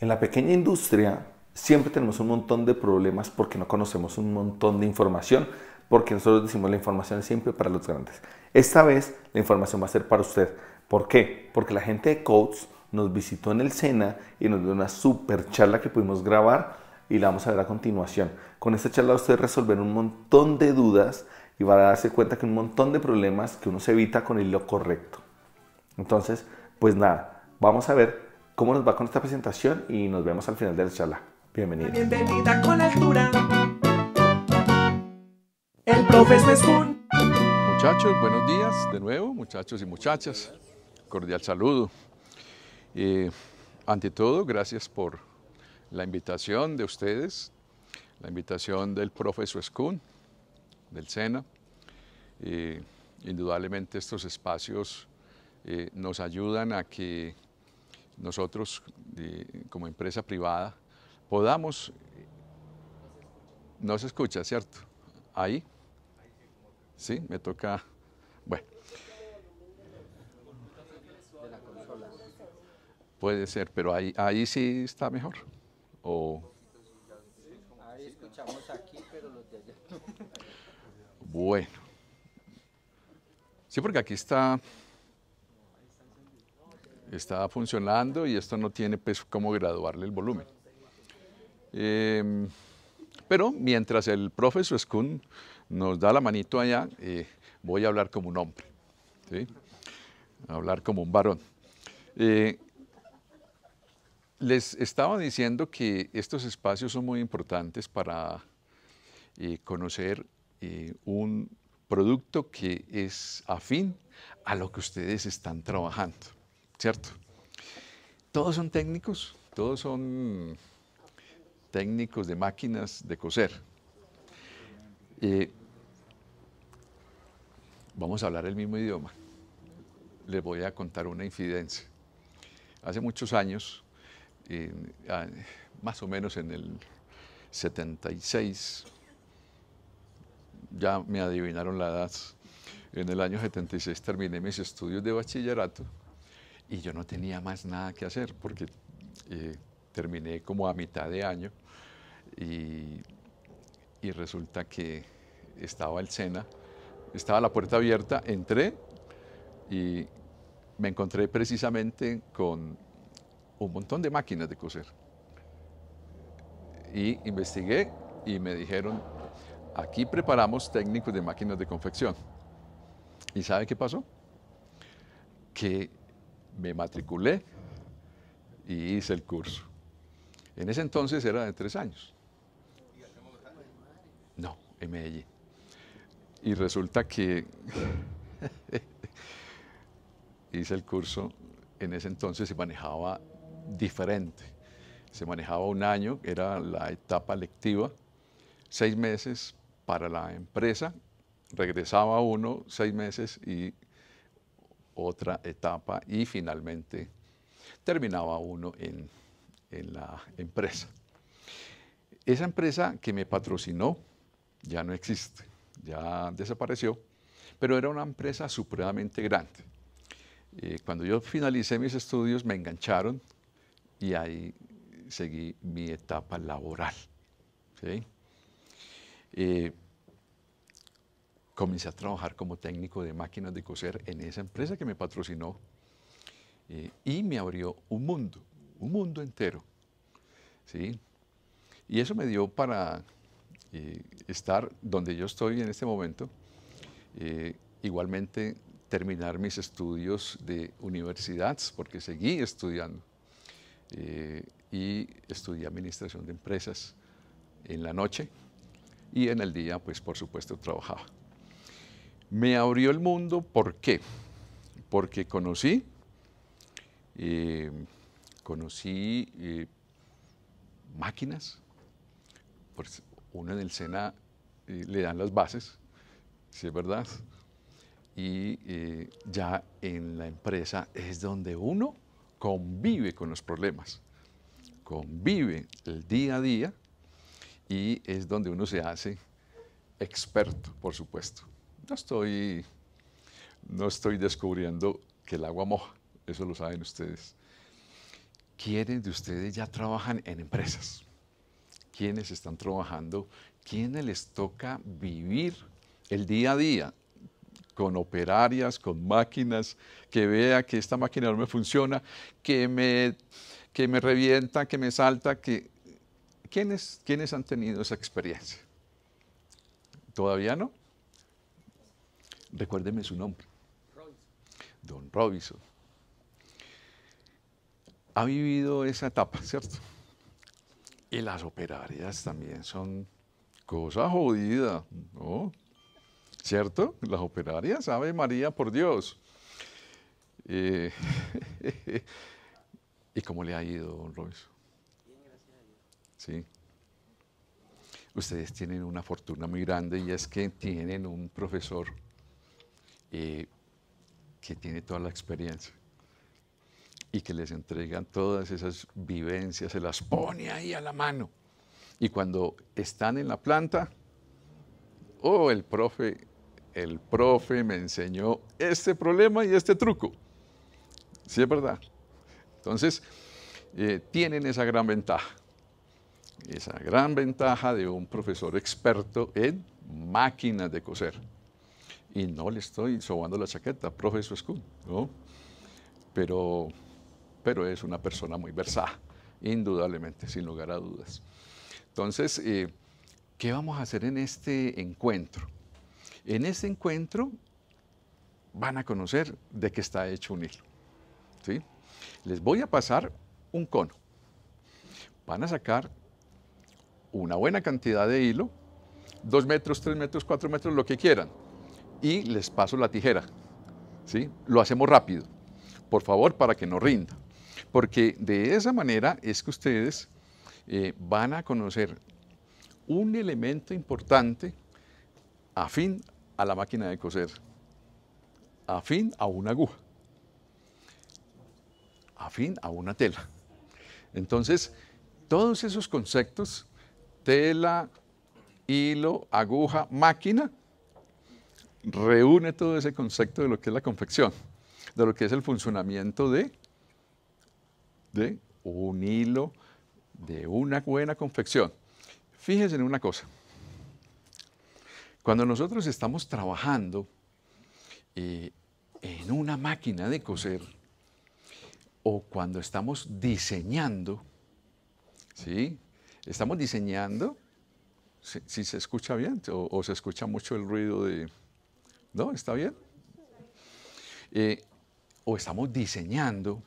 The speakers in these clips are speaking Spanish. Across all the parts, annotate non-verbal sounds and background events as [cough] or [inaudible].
En la pequeña industria siempre tenemos un montón de problemas porque no conocemos un montón de información, porque nosotros decimos la información es siempre para los grandes. Esta vez la información va a ser para usted. ¿Por qué? Porque la gente de Coats nos visitó en el SENA y nos dio una super charla que pudimos grabar y la vamos a ver a continuación. Con esta charla usted resolverá un montón de dudas y va a darse cuenta que un montón de problemas que uno se evita con el lo correcto. Entonces, pues nada, vamos a ver cómo nos va con esta presentación y nos vemos al final de la charla. Bienvenida. Bienvenida con altura. El Profesor Muchachos, buenos días de nuevo, muchachos y muchachas. Cordial saludo. Eh, ante todo, gracias por la invitación de ustedes, la invitación del profesor Escun del SENA. Eh, indudablemente estos espacios eh, nos ayudan a que nosotros como empresa privada podamos... No se escucha, ¿cierto? Ahí. Sí, me toca... Bueno. Puede ser, pero ahí, ahí sí está mejor. O... Ahí escuchamos aquí, pero los de allá. Bueno. Sí, porque aquí está está funcionando y esto no tiene peso cómo graduarle el volumen. Em, pero mientras el profesor Skun nos da la manito allá, eh, voy a hablar como un hombre, ¿sí? hablar como un varón. Eh, les estaba diciendo que estos espacios son muy importantes para eh, conocer un producto que es afín a lo que ustedes están trabajando. ¿cierto? Todos son técnicos, todos son técnicos de máquinas de coser. Eh, vamos a hablar el mismo idioma. Les voy a contar una infidencia. Hace muchos años, más o menos en el 76, ya me adivinaron la edad, en el año 76 terminé mis estudios de bachillerato y yo no tenía más nada que hacer porque eh, terminé como a mitad de año y, resulta que estaba el SENA, estaba la puerta abierta, entré y me encontré precisamente con un montón de máquinas de coser. Y investigué y me dijeron, aquí preparamos técnicos de máquinas de confección. ¿Y sabe qué pasó? Que me matriculé y hice el curso. En ese entonces era de tres años. No, en Medellín. Y resulta que [laughs] hice el curso, en ese entonces se manejaba diferente. Se manejaba un año, era la etapa lectiva, seis meses para la empresa, regresaba uno seis meses y otra etapa y finalmente terminaba uno en, la empresa. Esa empresa que me patrocinó ya no existe, ya desapareció, pero era una empresa supremamente grande. Eh, cuando yo finalicé mis estudios me engancharon y ahí seguí mi etapa laboral. ¿sí? Eh, comencé a trabajar como técnico de máquinas de coser en esa empresa que me patrocinó eh, y me abrió un mundo, un mundo entero. ¿sí? Y eso me dio para eh, estar donde yo estoy en este momento, eh, igualmente terminar mis estudios de universidad, porque seguí estudiando. y estudié administración de empresas en la noche y en el día, pues por supuesto, trabajaba. Me abrió el mundo, ¿por qué? Porque conocí, eh, conocí eh, máquinas, pues uno en el SENA eh, le dan las bases, si es verdad, y ya en la empresa es donde uno convive con los problemas, convive el día a día y es donde uno se hace experto, por supuesto no estoy, no estoy descubriendo que el agua moja, eso lo saben ustedes. ¿Quiénes de ustedes ya trabajan en empresas? ¿Quiénes están trabajando? ¿Quiénes les toca vivir el día a día con operarias, con máquinas, que vea que esta máquina no me funciona, que me, que me revienta, que me salta, ¿Quiénes han tenido esa experiencia? ¿Todavía no? Recuérdeme su nombre. Don Robinson. Ha vivido esa etapa, ¿cierto? Y las operarias también son cosa jodida, ¿no? ¿Cierto? Las operarias, Ave María, por Dios. Eh, [laughs] ¿Y cómo le ha ido, don Robinson? Bien, gracias a Dios. Sí. Ustedes tienen una fortuna muy grande y es que tienen un profesor eh, que tiene toda la experiencia y que les entregan todas esas vivencias, se las pone ahí a la mano. Y cuando están en la planta, oh, el profe, el profe me enseñó este problema y este truco. Sí, es verdad. Entonces, eh, tienen esa gran ventaja. Esa gran ventaja de un profesor experto en máquinas de coser y no le estoy sobando la chaqueta, profesor Scum. Pero, pero es una persona muy versada, indudablemente, sin lugar a dudas. Entonces, eh, ¿qué vamos a hacer en este encuentro? En este encuentro van a conocer de qué está hecho un hilo. Les voy a pasar un cono. Van a sacar una buena cantidad de hilo, dos metros, tres metros, cuatro metros, lo que quieran y les paso la tijera. ¿sí? Lo hacemos rápido, por favor, para que no rinda. Porque de esa manera es que ustedes eh, van a conocer un elemento importante afín a la máquina de coser, afín a una aguja, afín a una tela. Entonces, todos esos conceptos, tela, hilo, aguja, máquina, reúne todo ese concepto de lo que es la confección, de lo que es el funcionamiento de, de un hilo, de una buena confección. Fíjense en una cosa. Cuando nosotros estamos trabajando eh, en una máquina de coser o cuando estamos diseñando, ¿sí? Estamos diseñando, si, se escucha bien o se escucha mucho el ruido de, ¿No? ¿Está bien? Eh, o estamos diseñando,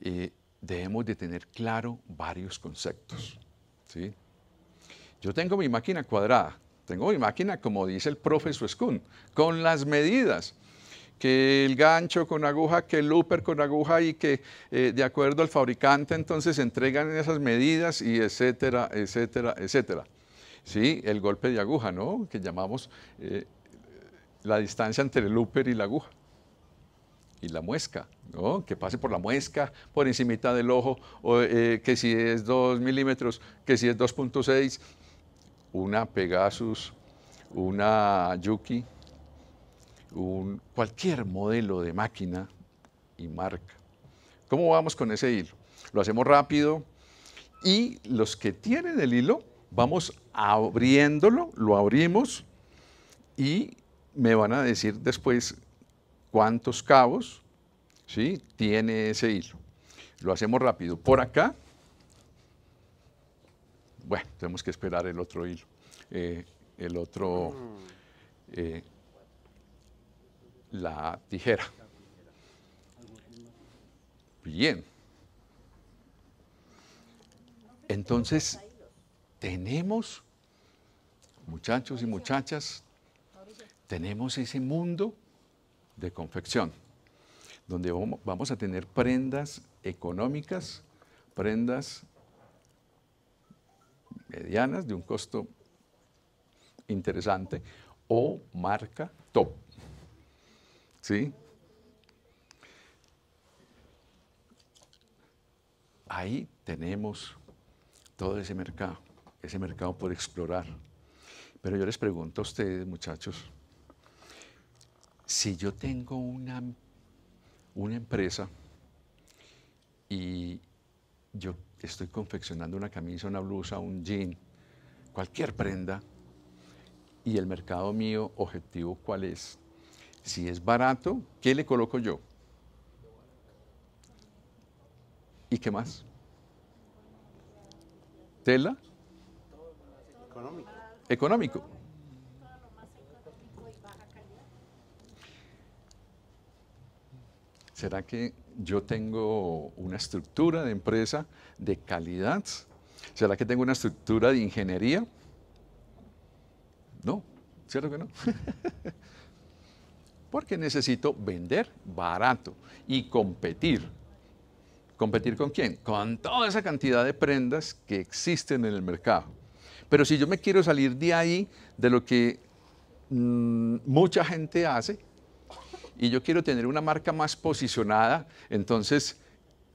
eh, debemos de tener claro varios conceptos. ¿sí? Yo tengo mi máquina cuadrada, tengo mi máquina, como dice el profe Suescun, con las medidas que el gancho con aguja, que el looper con aguja y que eh, de acuerdo al fabricante entonces entregan esas medidas y etcétera, etcétera, etcétera. Sí, el golpe de aguja, ¿no? Que llamamos eh, la distancia entre el looper y la aguja. Y la muesca, ¿no? Que pase por la muesca, por encima del ojo, eh, que si es 2 milímetros, que si es 2.6, una Pegasus, una Yuki, cualquier modelo de máquina y marca. ¿Cómo vamos con ese hilo? Lo hacemos rápido y los que tienen el hilo Vamos abriéndolo, lo abrimos y me van a decir después cuántos cabos ¿sí? tiene ese hilo. Lo hacemos rápido. Por acá, bueno, tenemos que esperar el otro hilo, eh, el otro, eh, la tijera. Bien. Entonces, tenemos, muchachos y muchachas, tenemos ese mundo de confección, donde vamos a tener prendas económicas, prendas medianas de un costo interesante o marca top. ¿Sí? Ahí tenemos todo ese mercado ese mercado por explorar. Pero yo les pregunto a ustedes, muchachos, si yo tengo una, una empresa y yo estoy confeccionando una camisa, una blusa, un jean, cualquier prenda, y el mercado mío objetivo cuál es. Si es barato, ¿qué le coloco yo? ¿Y qué más? ¿Tela? Económico. ¿Será que yo tengo una estructura de empresa de calidad? ¿Será que tengo una estructura de ingeniería? No, ¿cierto que no? [laughs] Porque necesito vender barato y competir. ¿Competir con quién? Con toda esa cantidad de prendas que existen en el mercado. Pero si yo me quiero salir de ahí, de lo que mm, mucha gente hace, y yo quiero tener una marca más posicionada, entonces,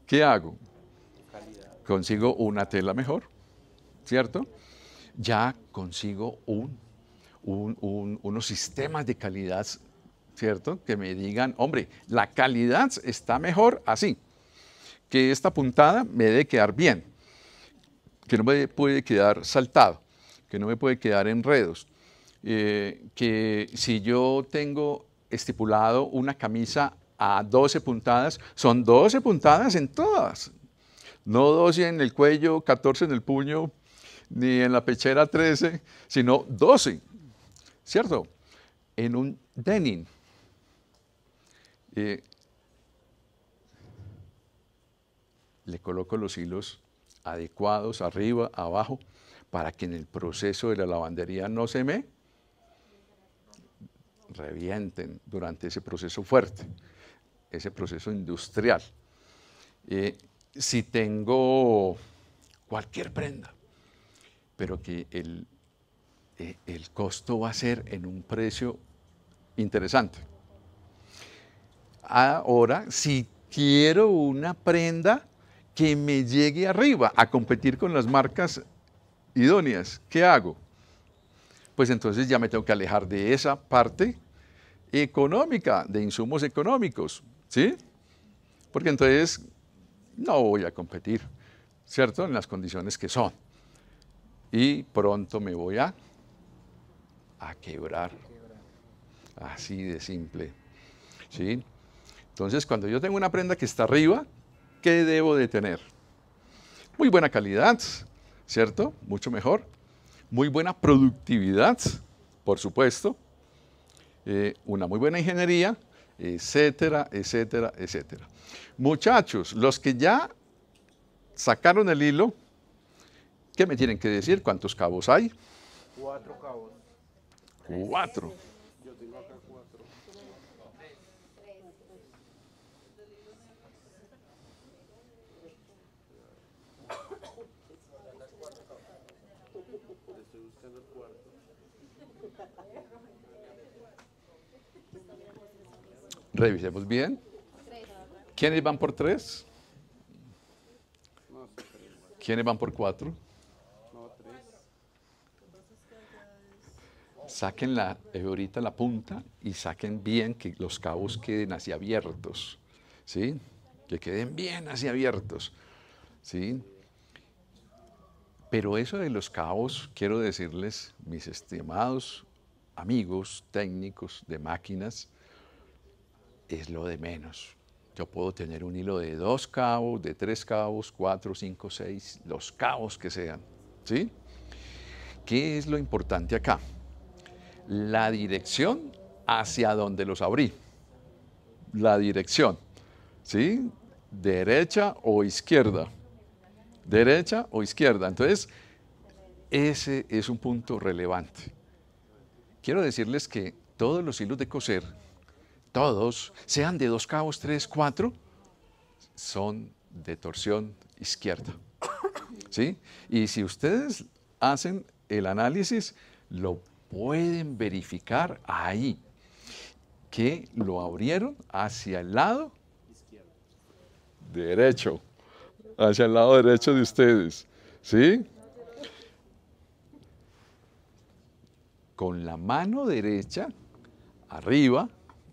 ¿qué hago? Consigo una tela mejor, ¿cierto? Ya consigo un, unos sistemas de calidad, ¿cierto? Que me digan, hombre, la calidad está mejor así, que esta puntada me debe quedar bien, que no me puede quedar saltado, que no me puede quedar enredos, eh, que si yo tengo estipulado una camisa a 12 puntadas, son 12 puntadas en todas, no 12 en el cuello, 14 en el puño, ni en la pechera 13, sino 12, ¿cierto? En un denim. Eh, le coloco los hilos adecuados, arriba, abajo, para que en el proceso de la lavandería no se me revienten durante ese proceso fuerte, ese proceso industrial. Eh, si tengo cualquier prenda, pero que eh, el costo va a ser en un precio interesante. Ahora, si quiero una prenda que me llegue arriba a competir con las marcas idóneas. ¿Qué hago? Pues entonces ya me tengo que alejar de esa parte económica, de insumos económicos, ¿sí? Porque entonces no voy a competir, ¿cierto? En las condiciones que son. Y pronto me voy a, quebrar. Así de simple, ¿sí? Entonces, cuando yo tengo una prenda que está arriba, ¿qué debo de tener? Muy buena calidad, ¿cierto? Mucho mejor. Muy buena productividad, por supuesto. Eh, una muy buena ingeniería, etcétera, etcétera, etcétera. Muchachos, los que ya sacaron el hilo, ¿qué me tienen que decir? ¿Cuántos cabos hay? Cuatro cabos. Cuatro. Revisemos bien. ¿Quiénes van por tres? ¿Quiénes van por cuatro? Saquen la, eh, ahorita la punta y saquen bien que los cabos queden así abiertos. ¿Sí? Que queden bien así abiertos. ¿Sí? Pero eso de los cabos, quiero decirles, mis estimados amigos técnicos de máquinas, es lo de menos. Yo puedo tener un hilo de dos cabos, de tres cabos, cuatro, cinco, seis, los cabos que sean. ¿Sí? ¿Qué es lo importante acá? La dirección hacia donde los abrí. La dirección. ¿Sí? Derecha o izquierda. Derecha o izquierda. Entonces, ese es un punto relevante. Quiero decirles que todos los hilos de coser todos, sean de dos cabos, tres, cuatro, son de torsión izquierda. ¿Sí? Y si ustedes hacen el análisis, lo pueden verificar ahí, que lo abrieron hacia el lado izquierdo. derecho, hacia el lado derecho de ustedes. ¿Sí? Con la mano derecha, arriba,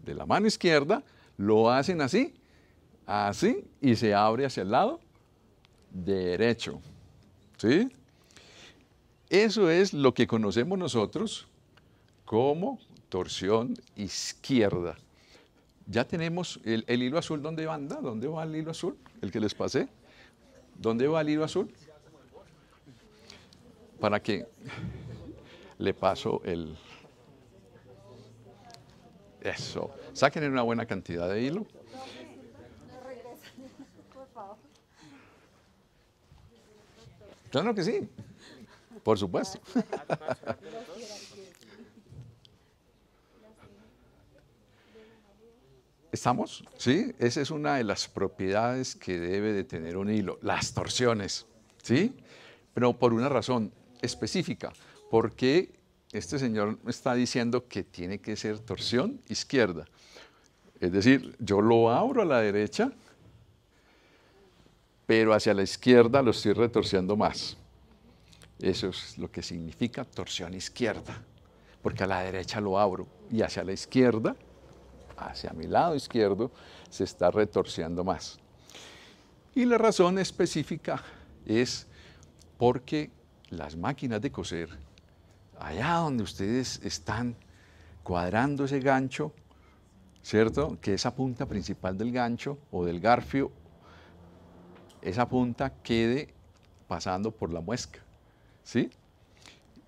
de la mano izquierda, lo hacen así, así, y se abre hacia el lado derecho. ¿Sí? Eso es lo que conocemos nosotros como torsión izquierda. Ya tenemos el, hilo azul, ¿dónde anda? ¿Dónde va el hilo azul? El que les pasé. ¿Dónde va el hilo azul? Para que le paso el, eso. Saquen una buena cantidad de hilo. Claro que sí. Por supuesto. ¿Estamos? Sí, esa es una de las propiedades que debe de tener un hilo, las torsiones, ¿sí? Pero por una razón específica, porque este señor me está diciendo que tiene que ser torsión izquierda. Es decir, yo lo abro a la derecha, pero hacia la izquierda lo estoy retorciendo más. Eso es lo que significa torsión izquierda, porque a la derecha lo abro y hacia la izquierda, hacia mi lado izquierdo, se está retorciendo más. Y la razón específica es porque las máquinas de coser allá donde ustedes están cuadrando ese gancho, ¿cierto? Que esa punta principal del gancho o del garfio, esa punta quede pasando por la muesca, ¿sí?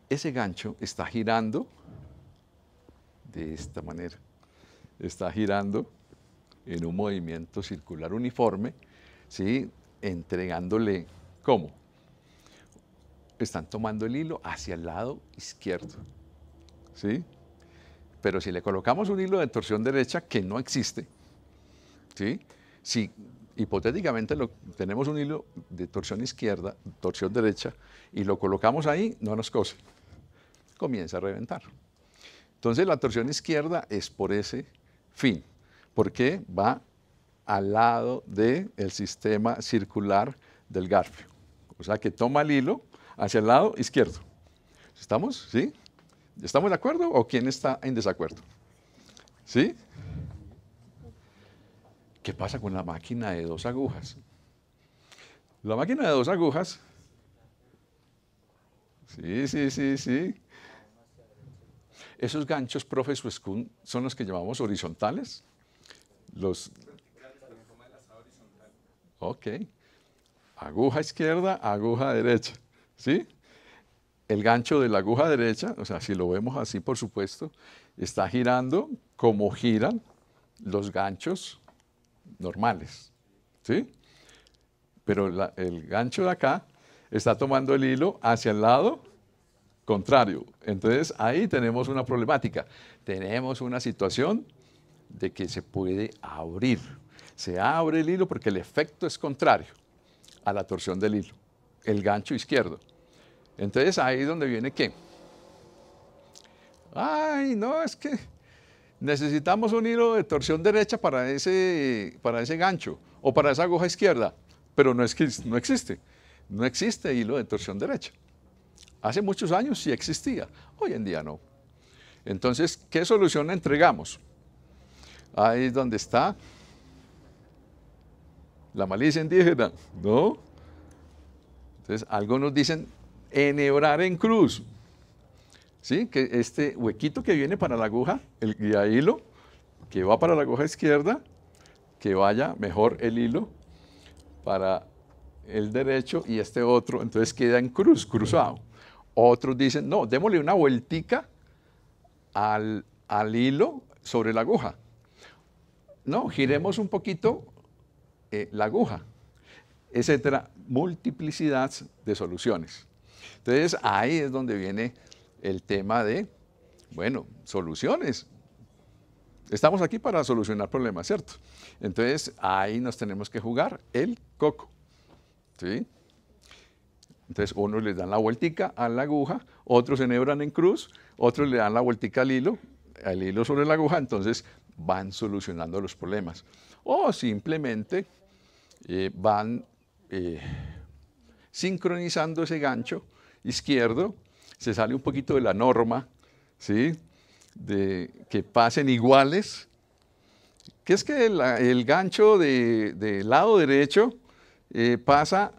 Ese gancho está girando de esta manera, está girando en un movimiento circular uniforme, ¿sí? Entregándole, ¿cómo? están tomando el hilo hacia el lado izquierdo. ¿Sí? Pero si le colocamos un hilo de torsión derecha que no existe, ¿sí? si hipotéticamente tenemos un hilo de torsión izquierda, torsión derecha, y lo colocamos ahí, no nos cose. Comienza a reventar. Entonces la torsión izquierda es por ese fin, porque va al lado del el sistema circular del garfio. O sea que toma el hilo hacia el lado izquierdo. ¿Estamos? ¿Sí? ¿Estamos de acuerdo o quién está en desacuerdo? ¿Sí? ¿Qué pasa con la máquina de dos agujas? La máquina de dos agujas. Sí, sí, sí, sí. Esos ganchos, profe son los que llamamos horizontales. Los. Ok. Aguja izquierda, aguja derecha. ¿sí? El gancho de la aguja derecha, o sea, si lo vemos así, por supuesto, está girando como giran los ganchos normales, Pero el gancho de acá está tomando el hilo hacia el lado contrario. Entonces, ahí tenemos una problemática. Tenemos una situación de que se puede abrir. Se abre el hilo porque el efecto es contrario a la torsión del hilo, el gancho izquierdo. Entonces ahí es donde viene qué. Ay, no, es que necesitamos un hilo de torsión derecha para ese, para ese gancho o para esa aguja izquierda, pero no, es, no existe. No existe hilo de torsión derecha. Hace muchos años sí existía, hoy en día no. Entonces, ¿qué solución entregamos? Ahí es donde está la malicia indígena, ¿no? Entonces, algo nos dicen, enhebrar en cruz. ¿Sí? Que este huequito que viene para la aguja, el guía hilo, que va para la aguja izquierda, que vaya mejor el hilo para el derecho y este otro, entonces queda en cruz, cruzado. Otros dicen, no, démosle una vueltica al, hilo sobre la aguja. No, giremos un poquito eh, la aguja, etcétera. Multiplicidad de soluciones. Entonces ahí es donde viene el tema de, bueno, soluciones. Estamos aquí para solucionar problemas, ¿cierto? Entonces ahí nos tenemos que jugar el coco. ¿sí? Entonces unos les dan la vueltica a la aguja, otros enhebran en cruz, otros le dan la vueltica al hilo, al hilo sobre la aguja, entonces van solucionando los problemas. O simplemente eh, van eh, sincronizando ese gancho izquierdo, se sale un poquito de la norma, ¿sí? De que pasen iguales, que es que el, gancho del lado derecho eh, pasa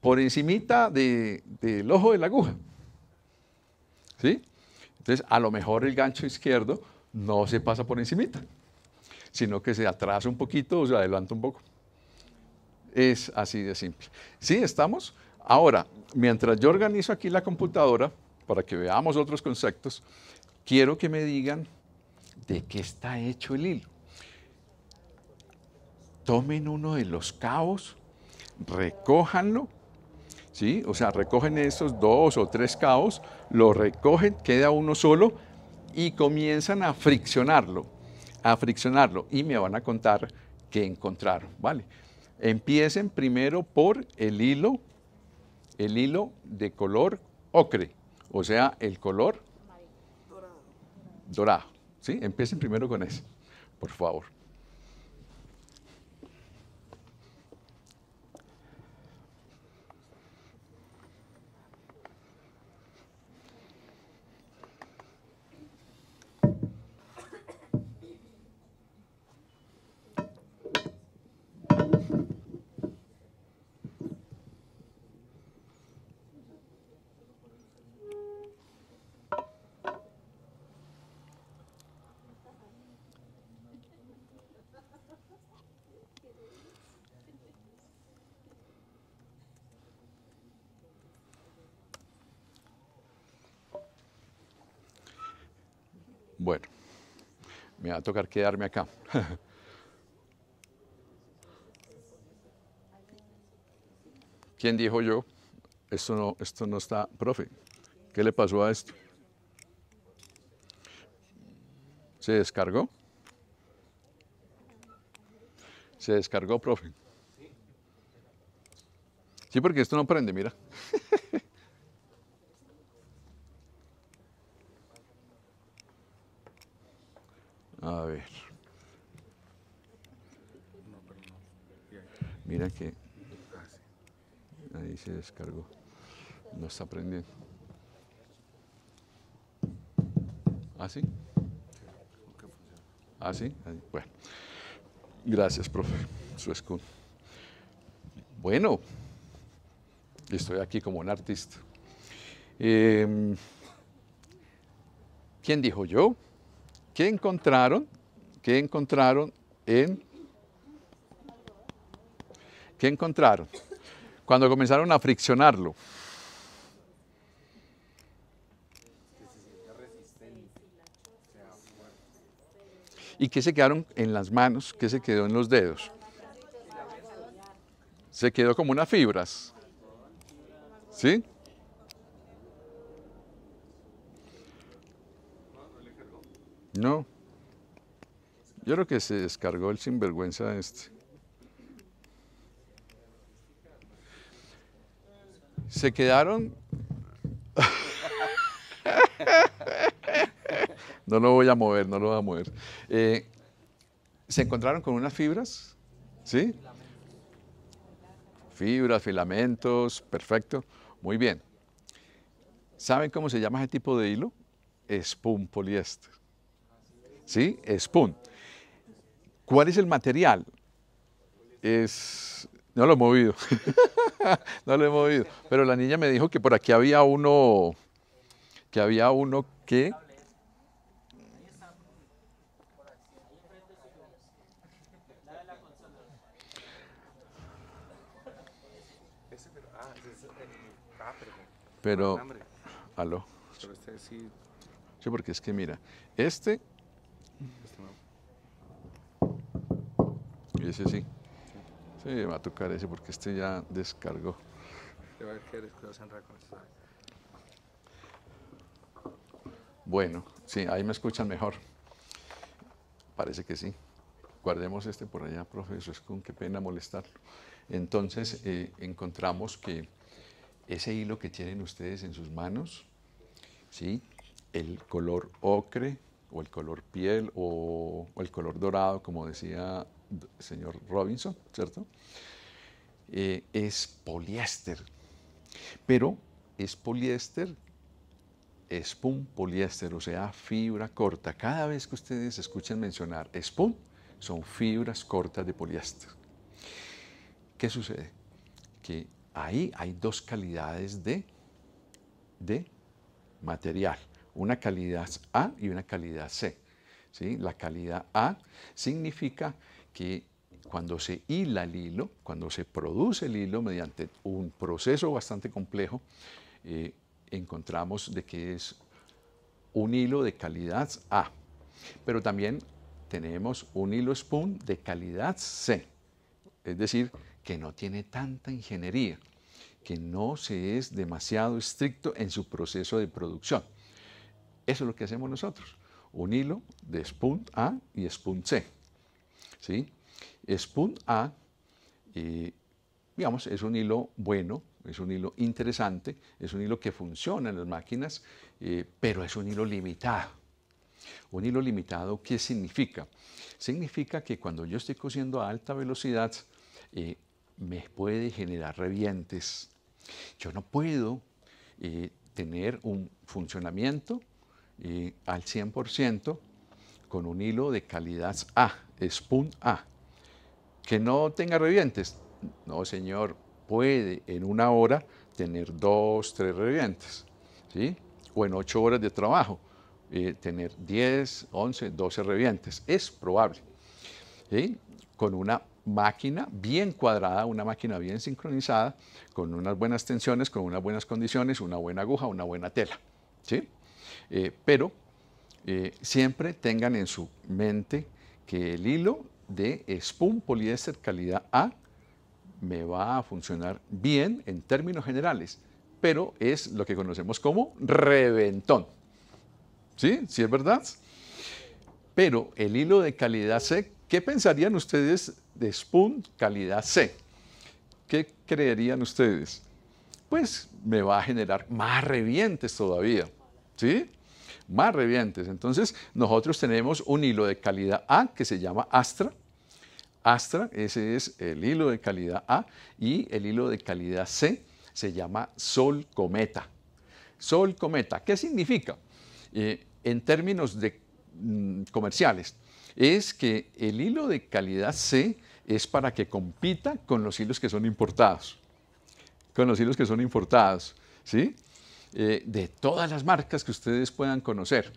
por encimita del ojo de la aguja, ¿sí? Entonces, a lo mejor el gancho izquierdo no se pasa por encimita, sino que se atrasa un poquito o se adelanta un poco. Es así de simple. ¿Sí? ¿Estamos? Ahora, mientras yo organizo aquí la computadora para que veamos otros conceptos, quiero que me digan de qué está hecho el hilo. Tomen uno de los cabos, recójanlo, ¿sí? O sea, recogen esos dos o tres cabos, lo recogen, queda uno solo y comienzan a friccionarlo, a friccionarlo y me van a contar qué encontraron, ¿vale? Empiecen primero por el hilo el hilo de color ocre, o sea, el color dorado. dorado. ¿Sí? Empiecen primero con eso, por favor. a tocar quedarme acá. [laughs] ¿Quién dijo yo? Esto no, esto no está, profe, ¿qué le pasó a esto? ¿Se descargó? Se descargó, profe. Sí, porque esto no prende, mira. [laughs] A ver. Mira que ahí se descargó. No está prendiendo. ¿Así? ¿Ah, ¿Así? ¿Ah, sí? ¿Ah, bueno. Gracias, profe. su escudo. Bueno, estoy aquí como un artista. Em, ¿Quién dijo yo? ¿Qué encontraron? ¿Qué encontraron en... ¿Qué encontraron? Cuando comenzaron a friccionarlo. ¿Y qué se quedaron en las manos? ¿Qué se quedó en los dedos? Se quedó como unas fibras. ¿Sí? No. Yo creo que se descargó el sinvergüenza este. Se quedaron. [laughs] no lo voy a mover, no lo voy a mover. Eh, se encontraron con unas fibras, ¿sí? Fibras, filamentos, perfecto. Muy bien. ¿Saben cómo se llama ese tipo de hilo? Espum poliéster. ¿sí? Spoon. ¿Cuál es el material? Es... No lo he movido, [laughs] no lo he movido, pero la niña me dijo que por aquí había uno, que había uno que... Pero... Aló. Este sí, porque es que mira, este Y ese sí. Sí, va a tocar ese porque este ya descargó. Bueno, sí, ahí me escuchan mejor. Parece que sí. Guardemos este por allá, profesor con qué pena molestarlo. Entonces eh, encontramos que ese hilo que tienen ustedes en sus manos, ¿sí? el color ocre o el color piel o el color dorado, como decía señor Robinson, ¿cierto? Eh, es poliéster. Pero es poliéster, spun poliéster, o sea, fibra corta. Cada vez que ustedes escuchen mencionar spun, son fibras cortas de poliéster. ¿Qué sucede? Que ahí hay dos calidades de, material. Una calidad A y una calidad C. ¿sí? La calidad A significa que cuando se hila el hilo, cuando se produce el hilo mediante un proceso bastante complejo, eh, encontramos de que es un hilo de calidad A, pero también tenemos un hilo spun de calidad C, es decir, que no tiene tanta ingeniería, que no se es demasiado estricto en su proceso de producción. Eso es lo que hacemos nosotros, un hilo de spun A y spun C. ¿sí? Spoon A, eh, digamos, es un hilo bueno, es un hilo interesante, es un hilo que funciona en las máquinas, eh, pero es un hilo limitado. Un hilo limitado, ¿qué significa? Significa que cuando yo estoy cosiendo a alta velocidad, eh, me puede generar revientes. Yo no puedo tener un funcionamiento al 100% con un hilo de calidad A, Spoon A. Que no tenga revientes. No, señor, puede en una hora tener dos, tres revientes, ¿sí? O en ocho horas de trabajo, eh, tener diez, once, doce revientes. Es probable. ¿sí? Con una máquina bien cuadrada, una máquina bien sincronizada, con unas buenas tensiones, con unas buenas condiciones, una buena aguja, una buena tela. ¿sí? Eh, pero eh, siempre tengan en su mente que el hilo de Spoon poliéster calidad A me va a funcionar bien en términos generales, pero es lo que conocemos como reventón. ¿Sí? ¿Sí es verdad? Pero el hilo de calidad C, ¿qué pensarían ustedes de Spoon calidad C? ¿Qué creerían ustedes? Pues me va a generar más revientes todavía. ¿Sí? más revientes. Entonces, nosotros tenemos un hilo de calidad A que se llama Astra. Astra, ese es el hilo de calidad A y el hilo de calidad C se llama Sol Cometa. Sol Cometa, ¿qué significa? Eh, en términos mm, comerciales, es que el hilo de calidad C es para que compita con los hilos que son importados, con los hilos que son importados, ¿sí? Eh, de todas las marcas que ustedes puedan conocer.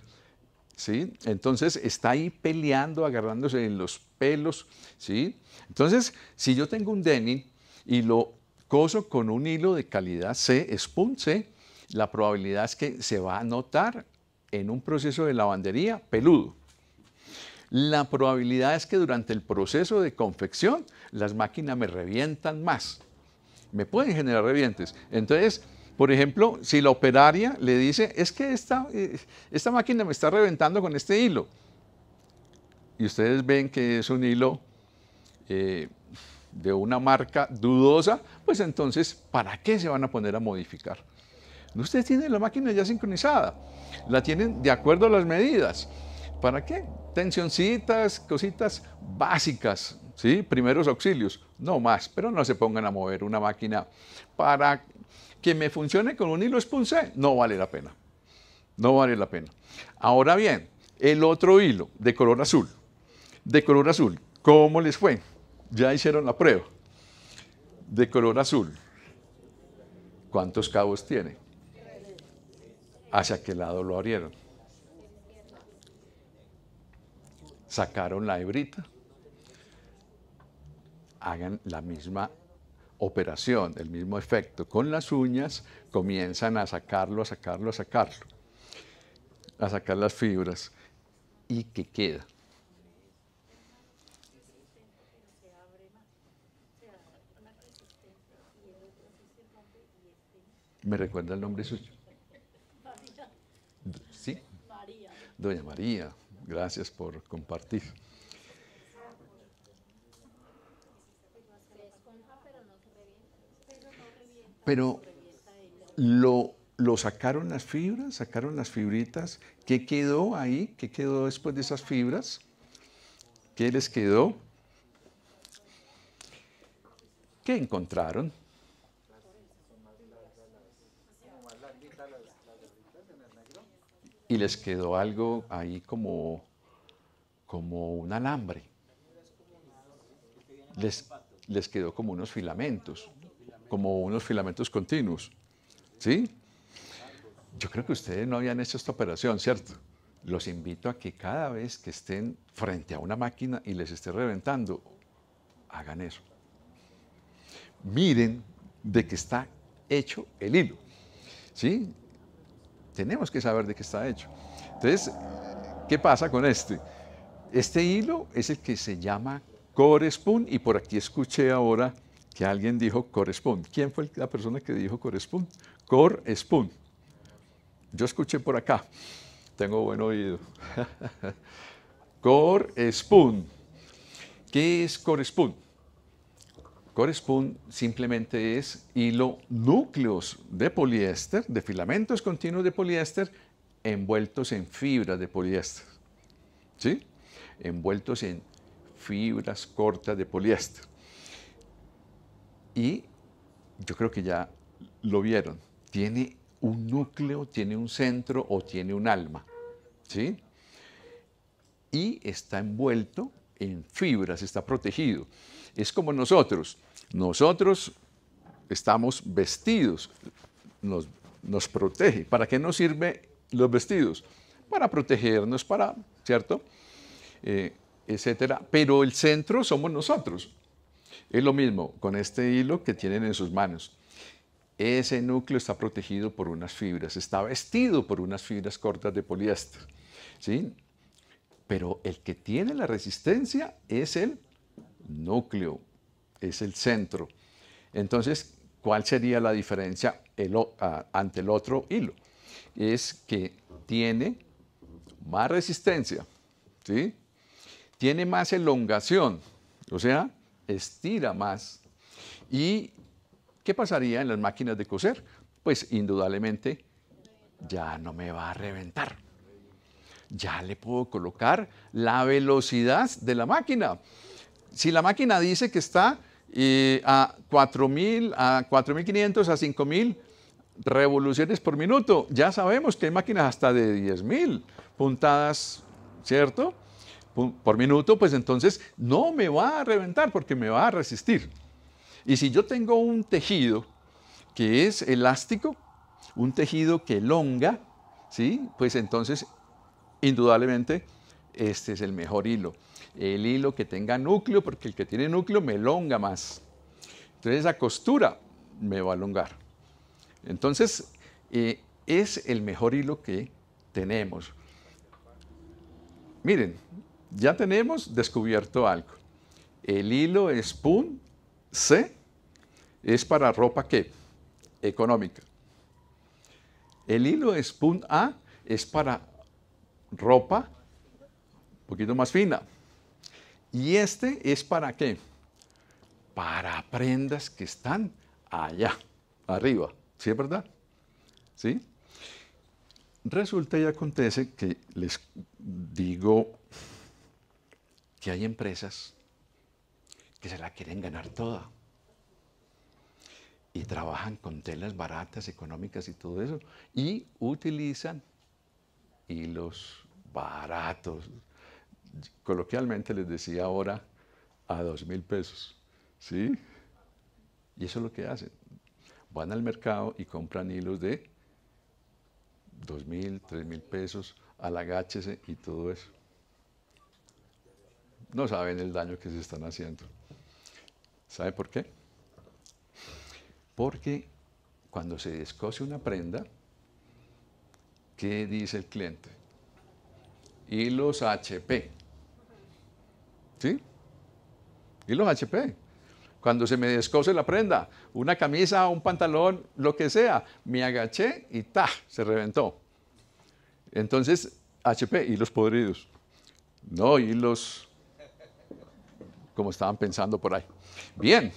¿Sí? Entonces está ahí peleando, agarrándose en los pelos, ¿sí? Entonces, si yo tengo un denim y lo coso con un hilo de calidad C, spun C, la probabilidad es que se va a notar en un proceso de lavandería peludo. La probabilidad es que durante el proceso de confección las máquinas me revientan más. Me pueden generar revientes. Entonces, por ejemplo, si la operaria le dice, es que esta, eh, esta máquina me está reventando con este hilo, y ustedes ven que es un hilo eh, de una marca dudosa, pues entonces, ¿para qué se van a poner a modificar? Ustedes tienen la máquina ya sincronizada, la tienen de acuerdo a las medidas. ¿Para qué? Tensioncitas, cositas básicas, ¿sí? Primeros auxilios, no más, pero no se pongan a mover una máquina para que me funcione con un hilo esponsé, no vale la pena. No vale la pena. Ahora bien, el otro hilo de color azul. De color azul, ¿cómo les fue? Ya hicieron la prueba. De color azul, ¿cuántos cabos tiene? ¿Hacia qué lado lo abrieron? Sacaron la hebrita. Hagan la misma operación, el mismo efecto. Con las uñas comienzan a sacarlo, a sacarlo, a sacarlo, a sacar las fibras. ¿Y qué queda? ¿Me recuerda el nombre suyo? ¿Sí? Doña María, gracias por compartir. Pero lo, sacaron las fibras, sacaron las fibritas. ¿Qué quedó ahí? ¿Qué quedó después de esas fibras? ¿Qué les quedó? ¿Qué encontraron? y les quedó algo ahí como, como un alambre. Les, les quedó como unos filamentos como unos filamentos continuos. ¿Sí? Yo creo que ustedes no habían hecho esta operación, ¿cierto? Los invito a que cada vez que estén frente a una máquina y les esté reventando, hagan eso. Miren de qué está hecho el hilo. ¿Sí? Tenemos que saber de qué está hecho. Entonces, ¿qué pasa con este? Este hilo es el que se llama Core Spoon y por aquí escuché ahora que alguien dijo corespun. ¿Quién fue la persona que dijo corespun? spoon Yo escuché por acá. Tengo buen oído. [laughs] spoon ¿Qué es correspond? Correspond simplemente es hilo núcleos de poliéster, de filamentos continuos de poliéster, envueltos en fibras de poliéster. ¿Sí? Envueltos en fibras cortas de poliéster. Y yo creo que ya lo vieron. Tiene un núcleo, tiene un centro o tiene un alma. Y está envuelto en fibras, está protegido. Es como nosotros. Nosotros estamos vestidos, nos, protege. ¿Para qué nos sirven los vestidos? Para protegernos, para, ¿cierto? Eh, etcétera. Pero el centro somos nosotros. Es lo mismo con este hilo que tienen en sus manos. Ese núcleo está protegido por unas fibras, está vestido por unas fibras cortas de poliéster. ¿sí? Pero el que tiene la resistencia es el núcleo, es el centro. Entonces, ¿cuál sería la diferencia ante el otro hilo? Es que tiene más resistencia, ¿sí? tiene más elongación, o sea, estira más. ¿Y qué pasaría en las máquinas de coser? Pues indudablemente ya no me va a reventar. Ya le puedo colocar la velocidad de la máquina. Si la máquina dice que está eh, a 4.000, a 4.500, a 5.000 revoluciones por minuto, ya sabemos que hay máquinas hasta de 10.000 puntadas, ¿cierto? por minuto, pues entonces no me va a reventar porque me va a resistir. Y si yo tengo un tejido que es elástico, un tejido que elonga, ¿sí? pues entonces indudablemente este es el mejor hilo. El hilo que tenga núcleo, porque el que tiene núcleo me elonga más. Entonces esa costura me va a alongar. Entonces eh, es el mejor hilo que tenemos. Miren, ya tenemos descubierto algo. El hilo spoon C es para ropa que económica. El hilo spoon A es para ropa un poquito más fina. Y este es para qué? Para prendas que están allá, arriba. ¿Sí es verdad? ¿Sí? Resulta y acontece que les digo que hay empresas que se la quieren ganar toda y trabajan con telas baratas, económicas y todo eso, y utilizan hilos baratos. Coloquialmente les decía ahora a dos mil pesos, ¿sí? Y eso es lo que hacen. Van al mercado y compran hilos de dos mil, tres mil pesos, alagáchese y todo eso no saben el daño que se están haciendo. ¿Sabe por qué? Porque cuando se descose una prenda, ¿qué dice el cliente? Hilos HP. ¿Sí? Hilos HP. Cuando se me descose la prenda, una camisa, un pantalón, lo que sea, me agaché y ta, se reventó. Entonces, HP, y los podridos. No, y los como estaban pensando por ahí. Bien,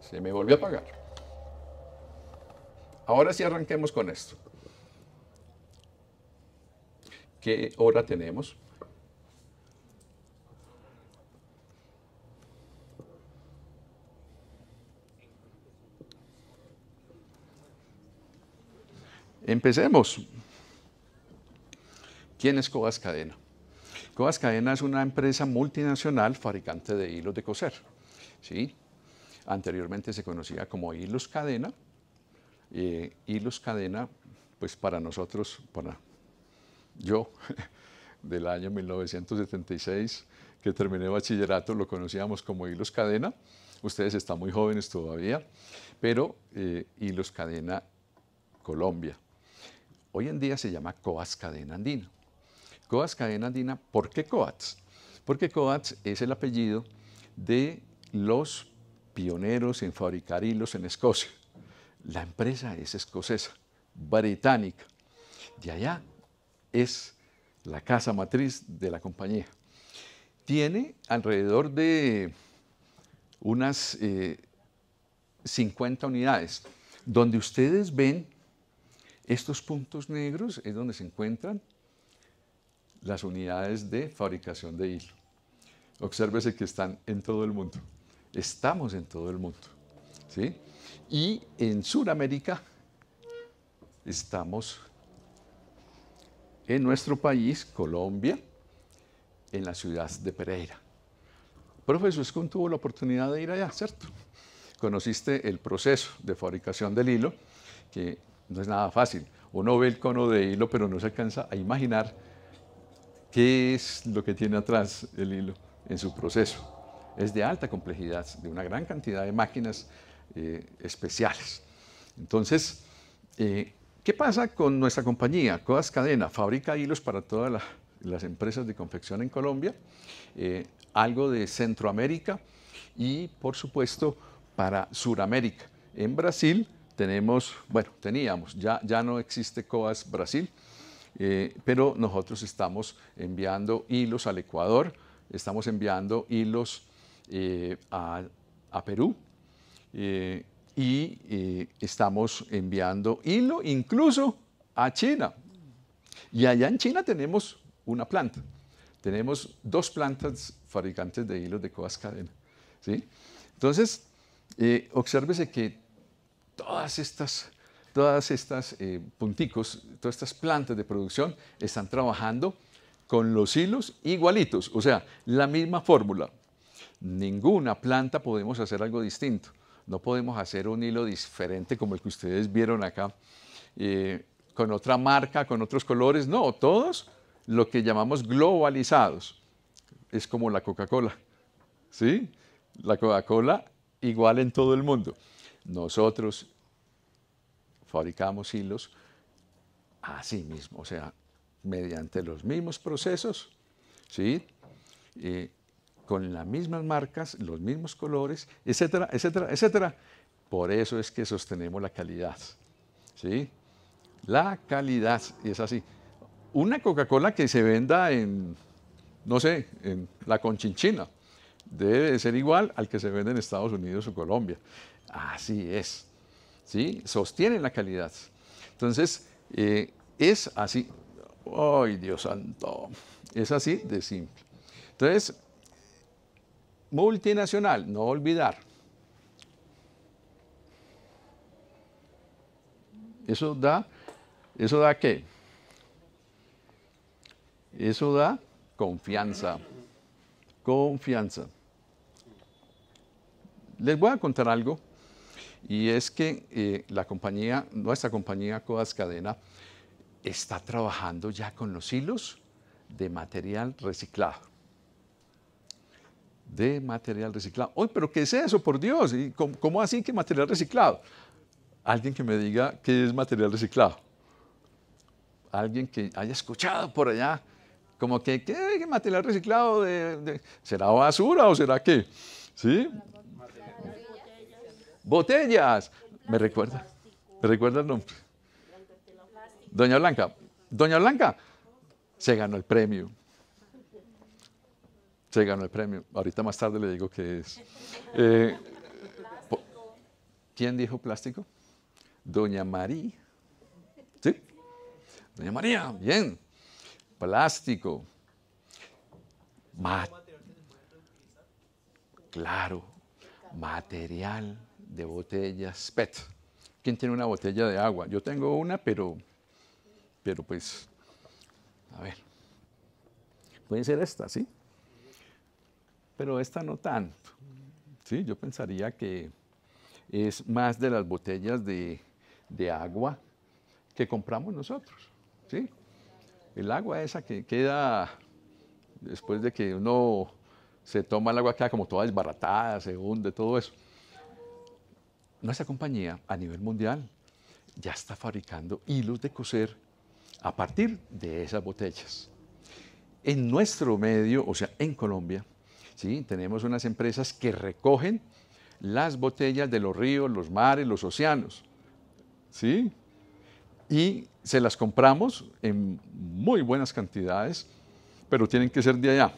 se me volvió a apagar. Ahora sí arranquemos con esto. ¿Qué hora tenemos? Empecemos. ¿Quién es Cobas Cadena? Cobas Cadena es una empresa multinacional fabricante de hilos de coser. ¿sí? Anteriormente se conocía como Hilos Cadena. Eh, hilos Cadena, pues para nosotros, para yo, [laughs] del año 1976, que terminé bachillerato, lo conocíamos como Hilos Cadena. Ustedes están muy jóvenes todavía, pero eh, Hilos Cadena Colombia. Hoy en día se llama Coas Cadena Andina. Coats Cadena Andina, ¿por qué Coats? Porque Coats es el apellido de los pioneros en fabricar hilos en Escocia. La empresa es escocesa, británica. De allá es la casa matriz de la compañía. Tiene alrededor de unas 50 eh, unidades. Donde ustedes ven estos puntos negros es donde se encuentran las unidades de fabricación de hilo. Obsérvese que están en todo el mundo. Estamos en todo el mundo. ¿sí? Y en Sudamérica estamos en nuestro país, Colombia, en la ciudad de Pereira. Profesor Escun tuvo la oportunidad de ir allá, ¿cierto? Conociste el proceso de fabricación del hilo, que no es nada fácil. Uno ve el cono de hilo, pero no se alcanza a imaginar ¿Qué es lo que tiene atrás el hilo en su proceso? Es de alta complejidad, de una gran cantidad de máquinas eh, especiales. Entonces, eh, ¿qué pasa con nuestra compañía? COAS Cadena fabrica hilos para todas las empresas de confección en Colombia, eh, algo de Centroamérica y, por supuesto, para Suramérica. En Brasil tenemos, bueno, teníamos, ya, ya no existe Coas Brasil, eh, pero nosotros estamos enviando hilos al Ecuador, estamos enviando hilos eh, a, Perú eh, y estamos enviando hilo incluso a China. Y allá en China tenemos una planta, tenemos dos plantas fabricantes de hilos de coas cadena. Entonces, obsérvese que todas estas todas estas eh, punticos, todas estas plantas de producción están trabajando con los hilos igualitos, o sea, la misma fórmula. Ninguna planta podemos hacer algo distinto. No podemos hacer un hilo diferente como el que ustedes vieron acá, eh, con otra marca, con otros colores. No, todos lo que llamamos globalizados. Es como la Coca-Cola. ¿Sí? La Coca-Cola igual en todo el mundo. Nosotros Fabricamos hilos así mismo, o sea, mediante los mismos procesos, ¿sí? con las mismas marcas, los mismos colores, etcétera, etcétera, etcétera. Por eso es que sostenemos la calidad. ¿sí? La calidad y es así. Una Coca-Cola que se venda en, no sé, en la Conchinchina, debe ser igual al que se vende en Estados Unidos o Colombia. Así es. ¿sí? Sostienen la calidad. Entonces, eh, es así. ¡Ay, Dios santo! Es así de simple. Entonces, multinacional, no olvidar. Eso da, eso da qué? Eso da confianza. Confianza. Les voy a contar algo y es que eh, la compañía, nuestra compañía Codas Cadena, está trabajando ya con los hilos de material reciclado. De material reciclado. Hoy, pero ¿qué es eso, por Dios? cómo, así que material reciclado? Alguien que me diga qué es material reciclado. Alguien que haya escuchado por allá, como que, ¿qué material reciclado? De, ¿Será basura o será qué? ¿Sí? botellas. ¿Me recuerda? ¿Me recuerda el nombre? Doña Blanca. Doña Blanca se ganó el premio. Se ganó el premio. Ahorita más tarde le digo qué es. Eh, ¿Quién dijo plástico? Doña María. ¿Sí? Doña María, bien. Plástico. claro. Material de botellas PET. ¿Quién tiene una botella de agua? Yo tengo una, pero, pero pues, a ver. Puede ser esta, ¿sí? Pero esta no tanto. Sí, yo pensaría que es más de las botellas de, agua que compramos nosotros, ¿sí? El agua esa que queda después de que uno se toma el agua, queda como toda desbaratada, se hunde, todo eso. Nuestra compañía a nivel mundial ya está fabricando hilos de coser a partir de esas botellas. En nuestro medio, o sea, en Colombia, ¿sí? tenemos unas empresas que recogen las botellas de los ríos, los mares, los océanos. ¿sí? Y se las compramos en muy buenas cantidades, pero tienen que ser de allá.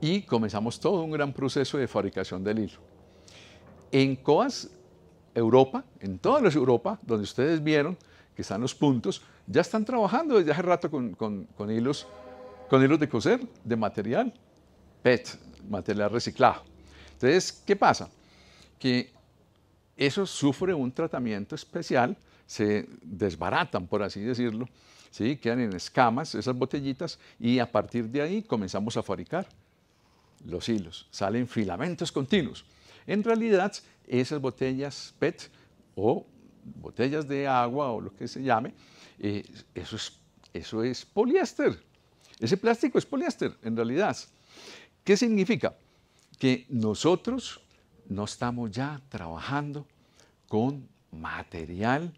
Y comenzamos todo un gran proceso de fabricación del hilo. En COAS Europa, en toda Europa, donde ustedes vieron que están los puntos, ya están trabajando desde hace rato con, hilos, con hilos de coser, de material PET, material reciclado. Entonces, ¿qué pasa? Que eso sufre un tratamiento especial, se desbaratan, por así decirlo, ¿sí? quedan en escamas esas botellitas y a partir de ahí comenzamos a fabricar los hilos, salen filamentos continuos. En realidad, esas botellas PET o botellas de agua o lo que se llame, eh, eso, es, eso es poliéster. Ese plástico es poliéster, en realidad. ¿Qué significa? Que nosotros no estamos ya trabajando con material,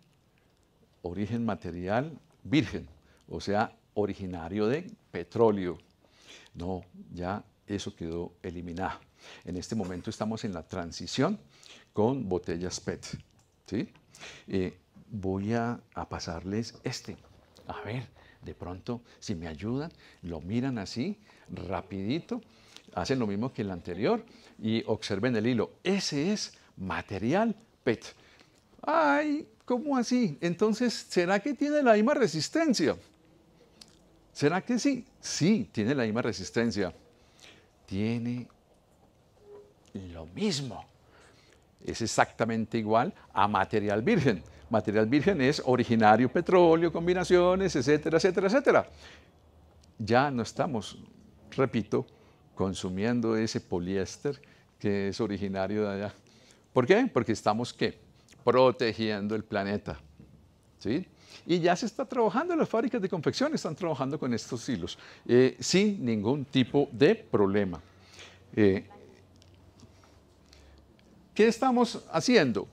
origen material virgen, o sea, originario de petróleo. No, ya eso quedó eliminado. En este momento estamos en la transición con botellas PET. Eh, voy a, a pasarles este. A ver, de pronto, si me ayudan, lo miran así, rapidito, hacen lo mismo que el anterior y observen el hilo. Ese es material PET. Ay, ¿cómo así? Entonces, ¿será que tiene la misma resistencia? ¿Será que sí? Sí, tiene la misma resistencia. Tiene lo mismo. Es exactamente igual a material virgen. Material virgen es originario petróleo, combinaciones, etcétera, etcétera, etcétera. Ya no estamos, repito, consumiendo ese poliéster que es originario de allá. ¿Por qué? Porque estamos ¿qué? protegiendo el planeta. ¿Sí? Y ya se está trabajando, las fábricas de confección están trabajando con estos hilos, eh, sin ningún tipo de problema. Eh, ¿Qué estamos haciendo?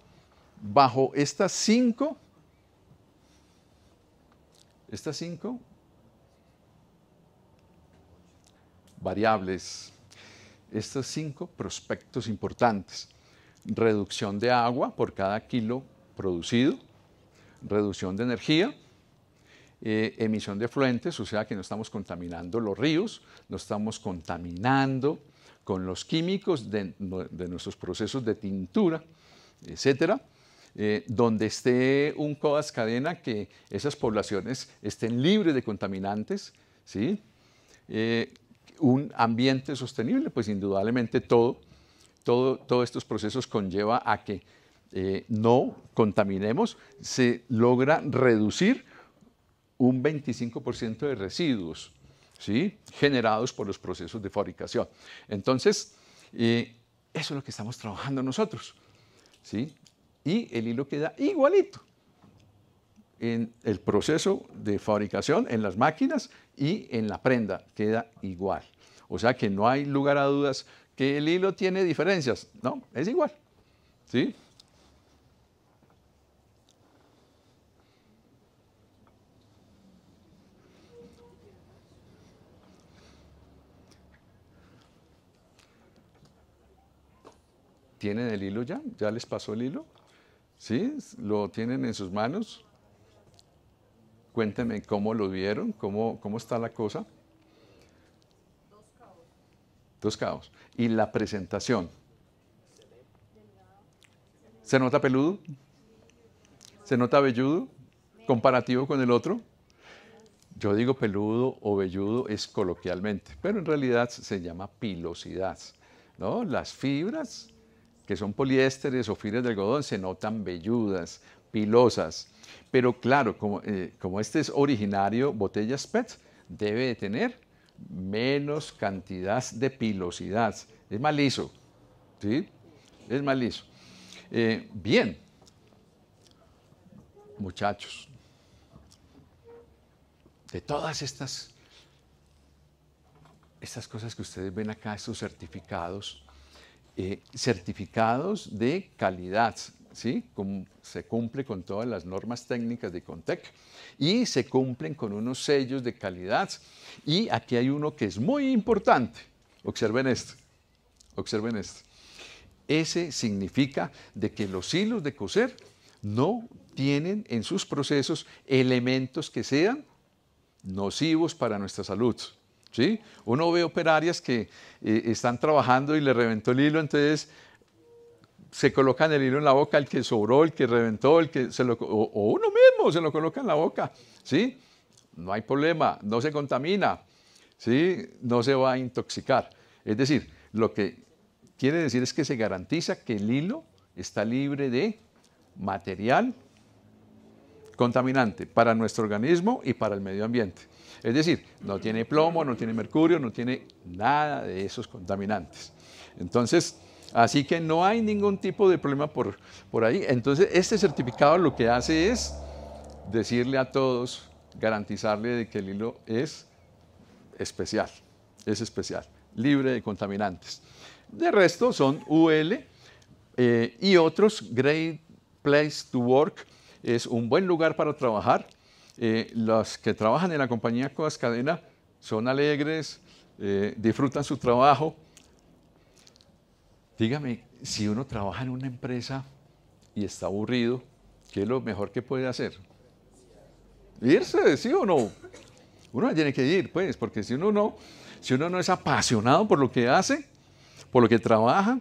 Bajo estas cinco, estas cinco variables, estas cinco prospectos importantes. Reducción de agua por cada kilo producido, reducción de energía, eh, emisión de fluentes, o sea que no estamos contaminando los ríos, no estamos contaminando con los químicos de, nuestros procesos de tintura, etcétera, eh, donde esté un COAS cadena que esas poblaciones estén libres de contaminantes, ¿sí? Eh, un ambiente sostenible, pues indudablemente todo, todos estos procesos conlleva a que eh, no contaminemos, se logra reducir un 25% de residuos ¿sí? generados por los procesos de fabricación. Entonces, eh, eso es lo que estamos trabajando nosotros. ¿sí? Y el hilo queda igualito en el proceso de fabricación, en las máquinas y en la prenda, queda igual. O sea que no hay lugar a dudas que el hilo tiene diferencias. No, es igual. ¿Sí? ¿Tienen el hilo ya? ¿Ya les pasó el hilo? ¿Sí? ¿Lo tienen en sus manos? Cuéntenme cómo lo vieron, cómo, está la cosa. Dos cabos. Dos cabos. Y la presentación. ¿Se nota peludo? ¿Se nota velludo? ¿Comparativo con el otro? Yo digo peludo o velludo es coloquialmente, pero en realidad se llama pilosidad. ¿no? Las fibras que son poliésteres o fibras de algodón, se notan velludas, pilosas. Pero claro, como, eh, este es originario botellas PET, debe tener menos cantidad de pilosidad. Es más liso, ¿sí? Es más eh, bien, muchachos, de todas estas, estas cosas que ustedes ven acá, estos certificados, eh, certificados de calidad, ¿sí? se cumple con todas las normas técnicas de Contec y se cumplen con unos sellos de calidad. Y aquí hay uno que es muy importante. Observen esto. Observen esto. Ese significa de que los hilos de coser no tienen en sus procesos elementos que sean nocivos para nuestra salud. Uno ve operarias que eh, están trabajando y le reventó el hilo, entonces se colocan el hilo en la boca, el que sobró, el que reventó, el que se lo, o, uno mismo se lo coloca en la boca, ¿sí? No hay problema, no se contamina, ¿sí? No se va a intoxicar. Es decir, lo que quiere decir es que se garantiza que el hilo está libre de material contaminante para nuestro organismo y para el medio ambiente. Es decir, no tiene plomo, no tiene mercurio, no tiene nada de esos contaminantes. Entonces, así que no hay ningún tipo de problema por, por ahí. Entonces, este certificado lo que hace es decirle a todos, garantizarle de que el hilo es especial, es especial, libre de contaminantes. De resto son UL eh, y otros, Great Place to Work, es un buen lugar para trabajar. Eh, los que trabajan en la compañía coas Cadena son alegres, eh, disfrutan su trabajo. Dígame, si uno trabaja en una empresa y está aburrido, ¿qué es lo mejor que puede hacer? Irse, ¿sí o no? Uno tiene que ir, pues, porque si uno no, si uno no es apasionado por lo que hace, por lo que trabaja,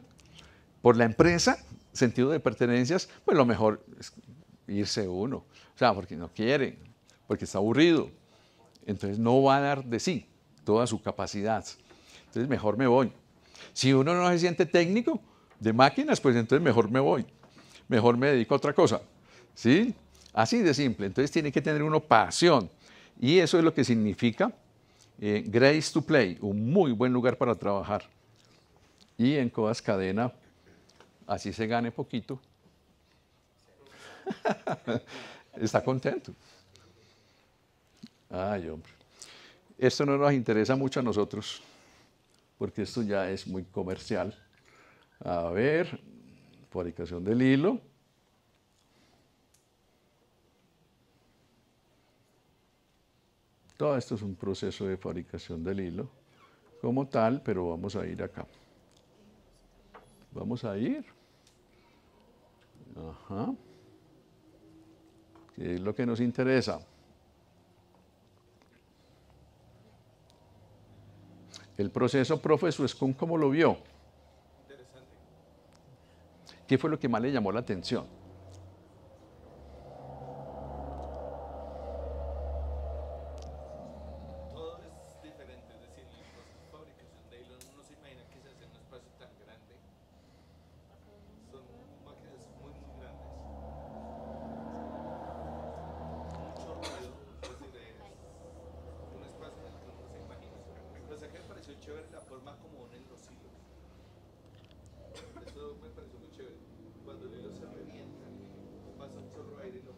por la empresa, sentido de pertenencias, pues lo mejor es irse uno. O sea, porque no quiere, porque está aburrido. Entonces no va a dar de sí toda su capacidad. Entonces mejor me voy. Si uno no se siente técnico de máquinas, pues entonces mejor me voy. Mejor me dedico a otra cosa. ¿Sí? Así de simple. Entonces tiene que tener uno pasión. Y eso es lo que significa eh, Grace to Play, un muy buen lugar para trabajar. Y en Codas Cadena, así se gane poquito. [laughs] Está contento. Ay, hombre. Esto no nos interesa mucho a nosotros, porque esto ya es muy comercial. A ver, fabricación del hilo. Todo esto es un proceso de fabricación del hilo como tal, pero vamos a ir acá. Vamos a ir. Ajá. ¿Qué es lo que nos interesa? El proceso. Profe Suescún, ¿cómo lo vio? ¿Qué fue lo que más le llamó la atención? Cuando revienta, aire lo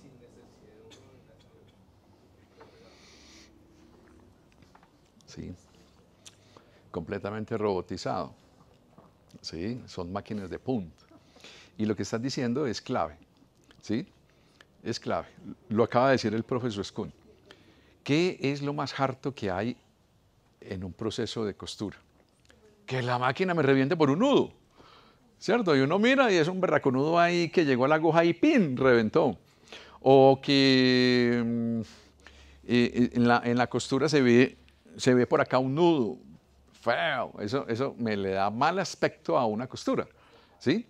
sin necesidad de Sí, completamente robotizado. son máquinas de punto. Y lo que estás diciendo es clave. ¿Sí? Es clave. Lo acaba de decir el profesor Skun. ¿Qué es lo más harto que hay en un proceso de costura? Que la máquina me reviente por un nudo. ¿cierto? Y uno mira y es un berraconudo ahí que llegó a la aguja y ¡pin! reventó. O que mm, eh, eh, en, la, costura se ve, se ve por acá un nudo, feo, eso, eso me le da mal aspecto a una costura, ¿sí?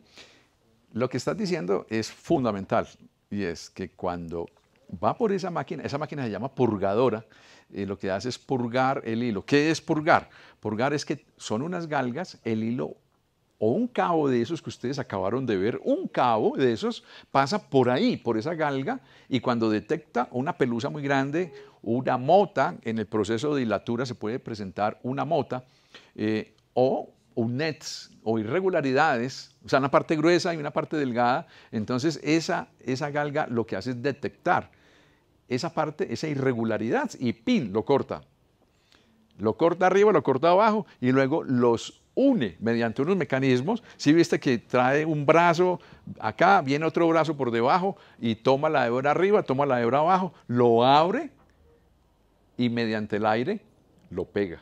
Lo que estás diciendo es fundamental y es que cuando va por esa máquina, esa máquina se llama purgadora, y eh, lo que hace es purgar el hilo. ¿Qué es purgar? Purgar es que son unas galgas, el hilo o un cabo de esos que ustedes acabaron de ver, un cabo de esos pasa por ahí, por esa galga, y cuando detecta una pelusa muy grande, una mota, en el proceso de dilatura se puede presentar una mota, eh, o un nets o irregularidades, o sea, una parte gruesa y una parte delgada, entonces esa, esa galga lo que hace es detectar esa parte, esa irregularidad y pin, lo corta. Lo corta arriba, lo corta abajo y luego los une mediante unos mecanismos. Si viste que trae un brazo acá, viene otro brazo por debajo y toma la hebra arriba, toma la hebra abajo, lo abre y mediante el aire lo pega.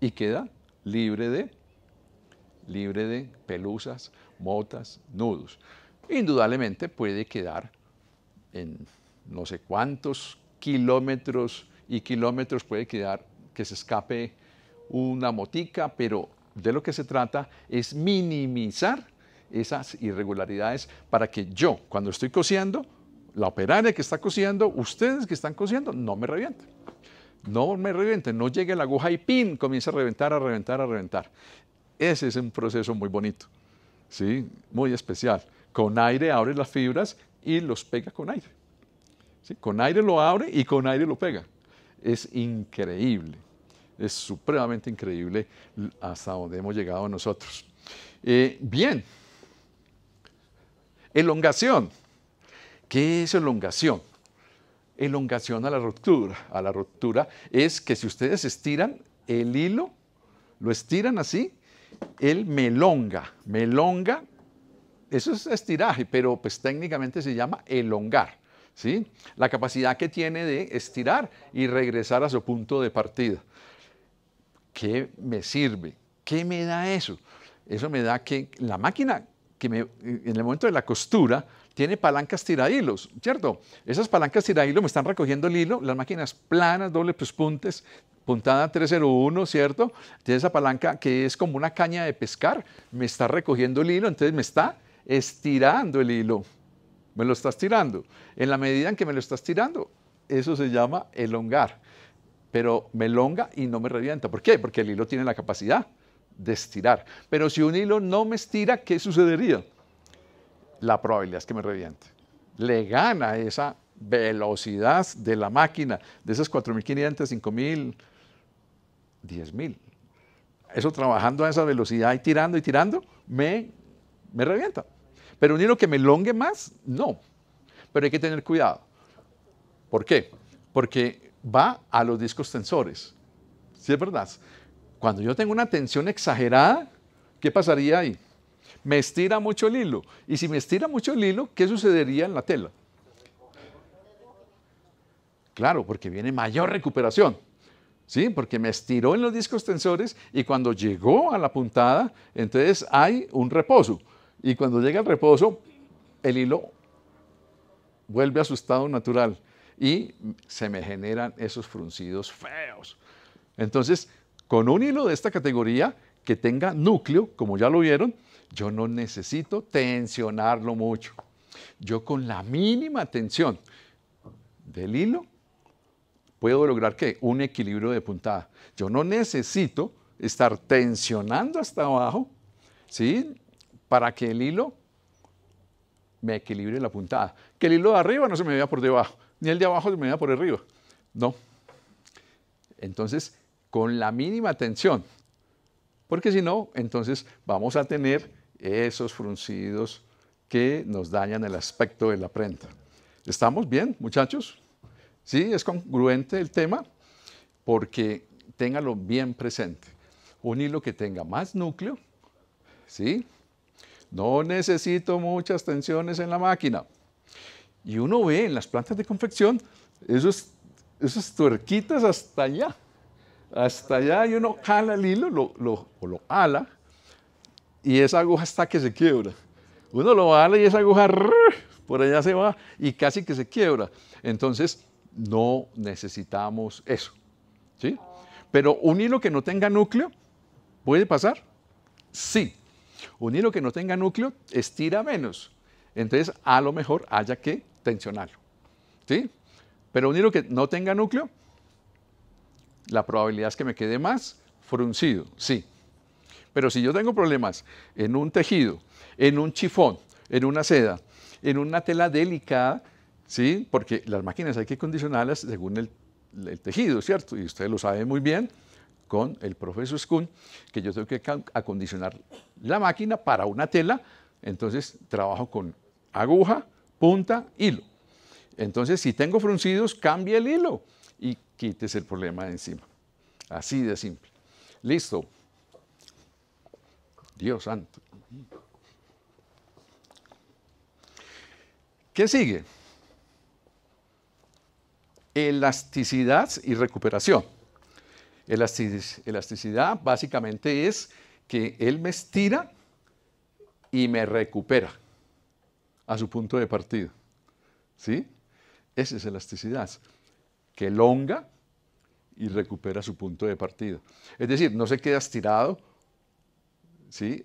Y queda libre de, libre de pelusas, motas, nudos. Indudablemente puede quedar en no sé cuántos kilómetros y kilómetros puede quedar que se escape una motica, pero de lo que se trata es minimizar esas irregularidades para que yo, cuando estoy cosiendo, la operaria que está cosiendo, ustedes que están cosiendo, no me revienten. No me revienten, no llegue la aguja y pin, comienza a reventar, a reventar, a reventar. Ese es un proceso muy bonito, ¿sí? muy especial. Con aire abre las fibras y los pega con aire. ¿sí? Con aire lo abre y con aire lo pega. Es increíble es supremamente increíble hasta donde hemos llegado nosotros. Eh, bien, elongación. ¿Qué es elongación? Elongación a la ruptura. A la ruptura es que si ustedes estiran el hilo, lo estiran así, él melonga. Melonga, eso es estiraje, pero pues técnicamente se llama elongar. ¿sí? La capacidad que tiene de estirar y regresar a su punto de partida. ¿Qué me sirve? ¿Qué me da eso? Eso me da que la máquina que en el momento de la costura tiene palancas tirahilos, ¿cierto? Esas palancas tiradilos me están recogiendo el hilo, las máquinas planas, doble pues, puntes, puntada 301, ¿cierto? Tiene esa palanca que es como una caña de pescar, me está recogiendo el hilo, entonces me está estirando el hilo, me lo está estirando. En la medida en que me lo estás tirando, eso se llama elongar pero me longa y no me revienta. ¿Por qué? Porque el hilo tiene la capacidad de estirar. Pero si un hilo no me estira, ¿qué sucedería? La probabilidad es que me reviente. Le gana esa velocidad de la máquina, de esas 4.500, 5.000, 10.000. Eso trabajando a esa velocidad y tirando y tirando, me, me revienta. Pero un hilo que me longue más, no. Pero hay que tener cuidado. ¿Por qué? Porque va a los discos tensores. ¿Sí es verdad? Cuando yo tengo una tensión exagerada, ¿qué pasaría ahí? Me estira mucho el hilo. Y si me estira mucho el hilo, ¿qué sucedería en la tela? Claro, porque viene mayor recuperación. ¿Sí? Porque me estiró en los discos tensores y cuando llegó a la puntada, entonces hay un reposo. Y cuando llega el reposo, el hilo vuelve a su estado natural y se me generan esos fruncidos feos. Entonces, con un hilo de esta categoría que tenga núcleo, como ya lo vieron, yo no necesito tensionarlo mucho. Yo con la mínima tensión del hilo puedo lograr que un equilibrio de puntada. Yo no necesito estar tensionando hasta abajo, ¿sí? Para que el hilo me equilibre la puntada. Que el hilo de arriba no se me vea por debajo ni el de abajo me da por arriba. No. Entonces, con la mínima tensión, porque si no, entonces vamos a tener esos fruncidos que nos dañan el aspecto de la prenda. ¿Estamos bien, muchachos? Sí, es congruente el tema, porque téngalo bien presente. Un hilo que tenga más núcleo, ¿sí? No necesito muchas tensiones en la máquina. Y uno ve en las plantas de confección esos, esas tuerquitas hasta allá. Hasta allá y uno jala el hilo lo, o lo ala y esa aguja hasta que se quiebra. Uno lo ala y esa aguja por allá se va y casi que se quiebra. Entonces, no necesitamos eso. ¿sí? Pero un hilo que no tenga núcleo, ¿puede pasar? Sí. Un hilo que no tenga núcleo estira menos. Entonces, a lo mejor haya que tensional. ¿Sí? Pero un hilo que no tenga núcleo, la probabilidad es que me quede más fruncido, sí. Pero si yo tengo problemas en un tejido, en un chifón, en una seda, en una tela delicada, ¿sí? Porque las máquinas hay que condicionarlas según el, tejido, ¿cierto? Y usted lo sabe muy bien con el profesor Skun, que yo tengo que acondicionar la máquina para una tela, entonces trabajo con aguja, punta, hilo. Entonces, si tengo fruncidos, cambia el hilo y quites el problema de encima. Así de simple. Listo. Dios santo. ¿Qué sigue? Elasticidad y recuperación. elasticidad básicamente es que él me estira y me recupera a su punto de partida. ¿Sí? Esa es elasticidad, que elonga y recupera su punto de partida. Es decir, no se queda estirado, ¿sí?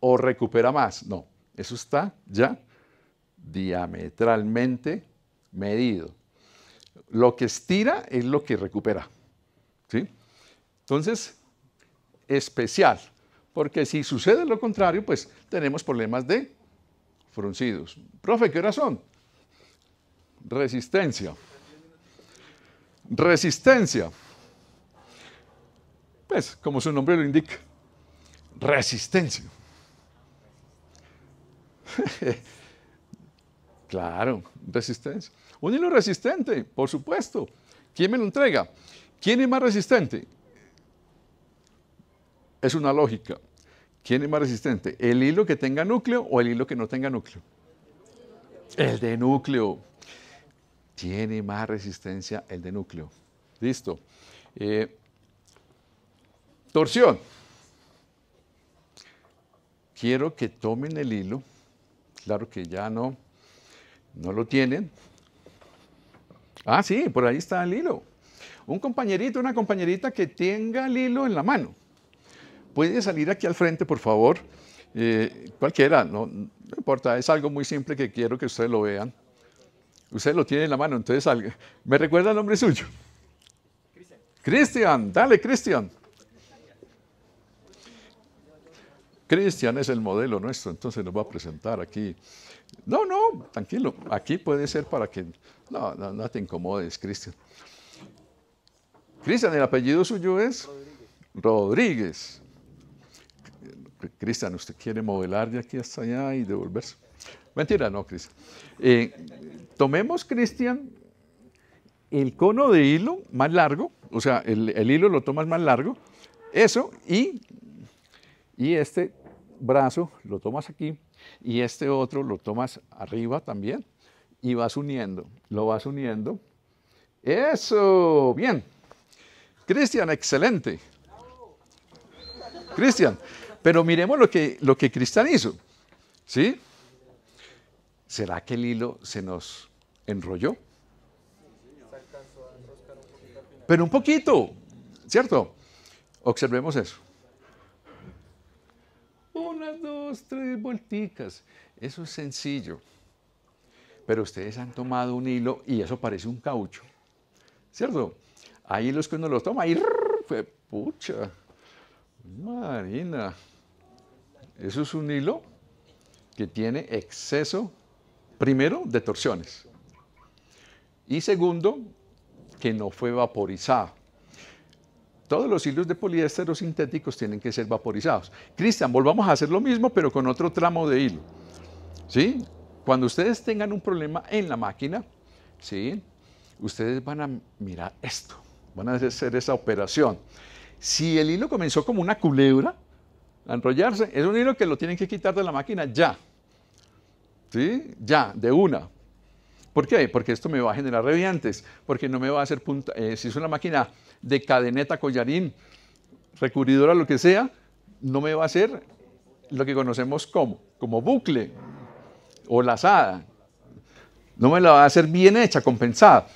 O recupera más. No, eso está ya diametralmente medido. Lo que estira es lo que recupera. ¿Sí? Entonces, especial, porque si sucede lo contrario, pues tenemos problemas de Profe, ¿qué razón? Resistencia. Resistencia. Pues, como su nombre lo indica, resistencia. [laughs] claro, resistencia. Un hilo resistente, por supuesto. ¿Quién me lo entrega? ¿Quién es más resistente? Es una lógica. ¿Quién es más resistente? ¿El hilo que tenga núcleo o el hilo que no tenga núcleo? El de núcleo. Tiene más resistencia el de núcleo. Listo. Eh, torsión. Quiero que tomen el hilo. Claro que ya no, no lo tienen. Ah, sí, por ahí está el hilo. Un compañerito, una compañerita que tenga el hilo en la mano ¿Puede salir aquí al frente, por favor? Eh, cualquiera, no, importa, es algo muy simple que quiero que ustedes lo vean. Usted lo tiene en la mano, entonces salga. ¿Me recuerda el nombre suyo? Cristian, dale, Cristian. Cristian es el modelo nuestro, entonces nos va a presentar aquí. No, no, tranquilo, aquí puede ser para que... No, no, te incomodes, Cristian. Cristian, el apellido suyo es Rodríguez. Cristian, usted quiere modelar de aquí hasta allá y devolverse. Mentira, no, Cristian. Eh, tomemos, Cristian, el cono de hilo más largo, o sea, el, hilo lo tomas más largo, eso, y, y este brazo lo tomas aquí, y este otro lo tomas arriba también, y vas uniendo, lo vas uniendo. Eso, bien. Cristian, excelente. Cristian, pero miremos lo que, lo que hizo. ¿Sí? ¿Será que el hilo se nos enrolló? Pero un poquito, ¿cierto? Observemos eso. Una, dos, tres volticas. Eso es sencillo. Pero ustedes han tomado un hilo y eso parece un caucho. ¿Cierto? Hay hilos que uno los toma y... ¡Pucha! Marina, eso es un hilo que tiene exceso, primero, de torsiones. Y segundo, que no fue vaporizado. Todos los hilos de poliéster sintéticos tienen que ser vaporizados. Cristian, volvamos a hacer lo mismo, pero con otro tramo de hilo. ¿Sí? Cuando ustedes tengan un problema en la máquina, ¿sí? ustedes van a mirar esto, van a hacer esa operación. Si el hilo comenzó como una culebra, enrollarse. Es un hilo que lo tienen que quitar de la máquina ya. ¿Sí? Ya, de una. ¿Por qué? Porque esto me va a generar reviantes, porque no me va a hacer punta. Eh, si es una máquina de cadeneta, collarín, recubridora, lo que sea, no me va a hacer lo que conocemos como, como bucle o lazada. No me la va a hacer bien hecha, compensada.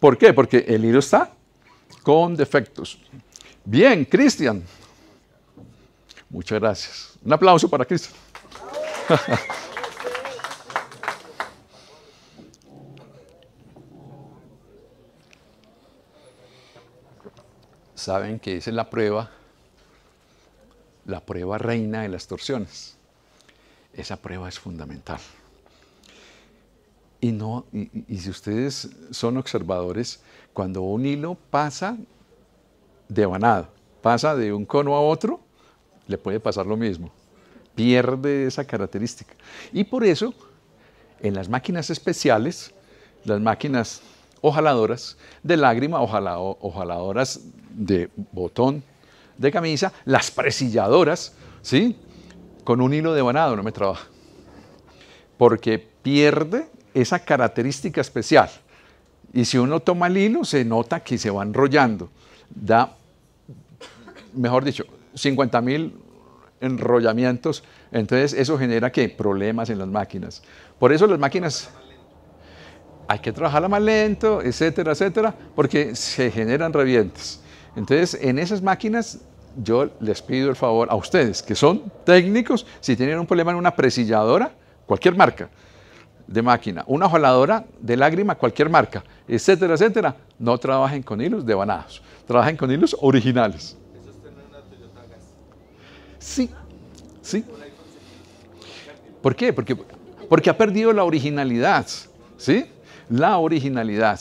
¿Por qué? Porque el hilo está con defectos. Bien, Cristian. Muchas gracias. Un aplauso para Cristo. [laughs] Saben que esa es la prueba, la prueba reina de las torsiones. Esa prueba es fundamental. Y, no, y, si ustedes son observadores, cuando un hilo pasa de devanado, pasa de un cono a otro, le puede pasar lo mismo. Pierde esa característica. Y por eso, en las máquinas especiales, las máquinas ojaladoras de lágrima, ojaladoras de botón de camisa, las presilladoras, ¿sí? Con un hilo de banado no me trabaja. Porque pierde esa característica especial. Y si uno toma el hilo, se nota que se va enrollando. Da, mejor dicho, 50.000 enrollamientos. Entonces eso genera que problemas en las máquinas. Por eso las máquinas hay que trabajarla más lento, etcétera, etcétera, porque se generan revientes. Entonces en esas máquinas yo les pido el favor a ustedes que son técnicos, si tienen un problema en una presilladora, cualquier marca de máquina, una jaladora de lágrima, cualquier marca, etcétera, etcétera, no trabajen con hilos de devanados, trabajen con hilos originales. Sí, sí. ¿Por qué? Porque, ha perdido la originalidad, ¿sí? La originalidad.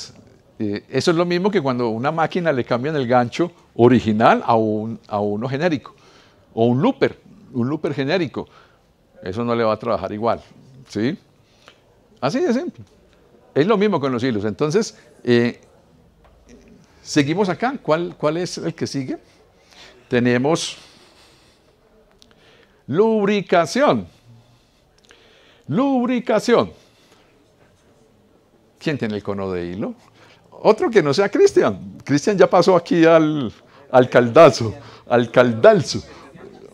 Eh, eso es lo mismo que cuando una máquina le cambian el gancho original a, un, a uno genérico. O un looper, un looper genérico. Eso no le va a trabajar igual, ¿sí? Así de simple. Es lo mismo con los hilos. Entonces, eh, seguimos acá. ¿Cuál, ¿Cuál es el que sigue? Tenemos Lubricación. Lubricación. ¿Quién tiene el cono de hilo? Otro que no sea Cristian. Cristian ya pasó aquí al, caldazo. Al caldazo.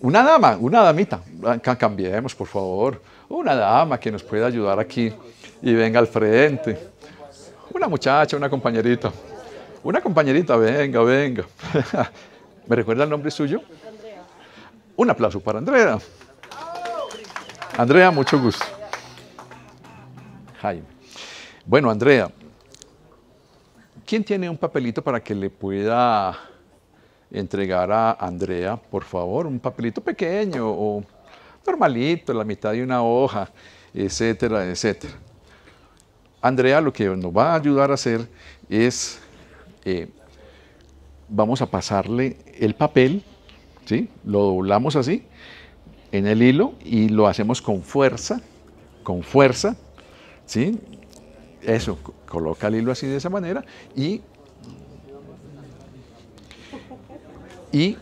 Una dama, una damita. Ah, cambiemos, por favor. Una dama que nos pueda ayudar aquí y venga al frente. Una muchacha, una compañerita. Una compañerita, venga, venga. [laughs] ¿Me recuerda el nombre suyo? Un aplauso para Andrea. Andrea, mucho gusto. Jaime. Bueno, Andrea, ¿quién tiene un papelito para que le pueda entregar a Andrea, por favor, un papelito pequeño o normalito, la mitad de una hoja, etcétera, etcétera? Andrea lo que nos va a ayudar a hacer es, eh, vamos a pasarle el papel lo doblamos así en el hilo y lo hacemos con fuerza, con fuerza, ¿sí? Eso, coloca el hilo así de esa manera y y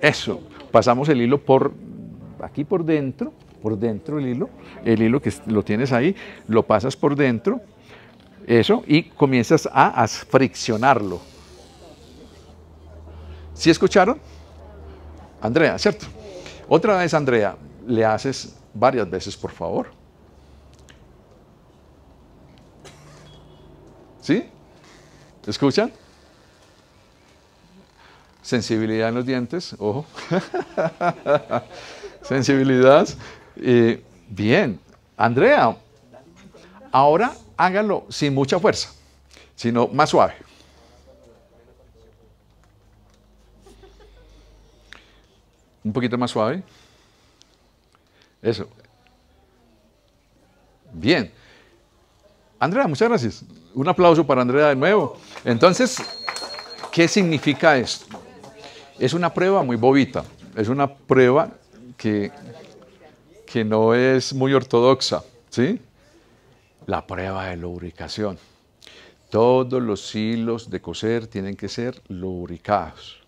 eso, pasamos el hilo por aquí por dentro, por dentro el hilo, el hilo que lo tienes ahí, lo pasas por dentro, eso, y comienzas a, a friccionarlo. ¿Sí escucharon? Andrea, ¿cierto? Otra vez, Andrea, le haces varias veces, por favor. ¿Sí? ¿Escuchan? Sensibilidad en los dientes, ojo. [laughs] Sensibilidad. bien, Andrea, ahora hágalo sin mucha fuerza, sino más suave. Un poquito más suave. Eso. Bien. Andrea, muchas gracias. Un aplauso para Andrea de nuevo. Entonces, ¿qué significa esto? Es una prueba muy bobita. Es una prueba que, que no es muy ortodoxa. ¿Sí? La prueba de lubricación. Todos los hilos de coser tienen que ser lubricados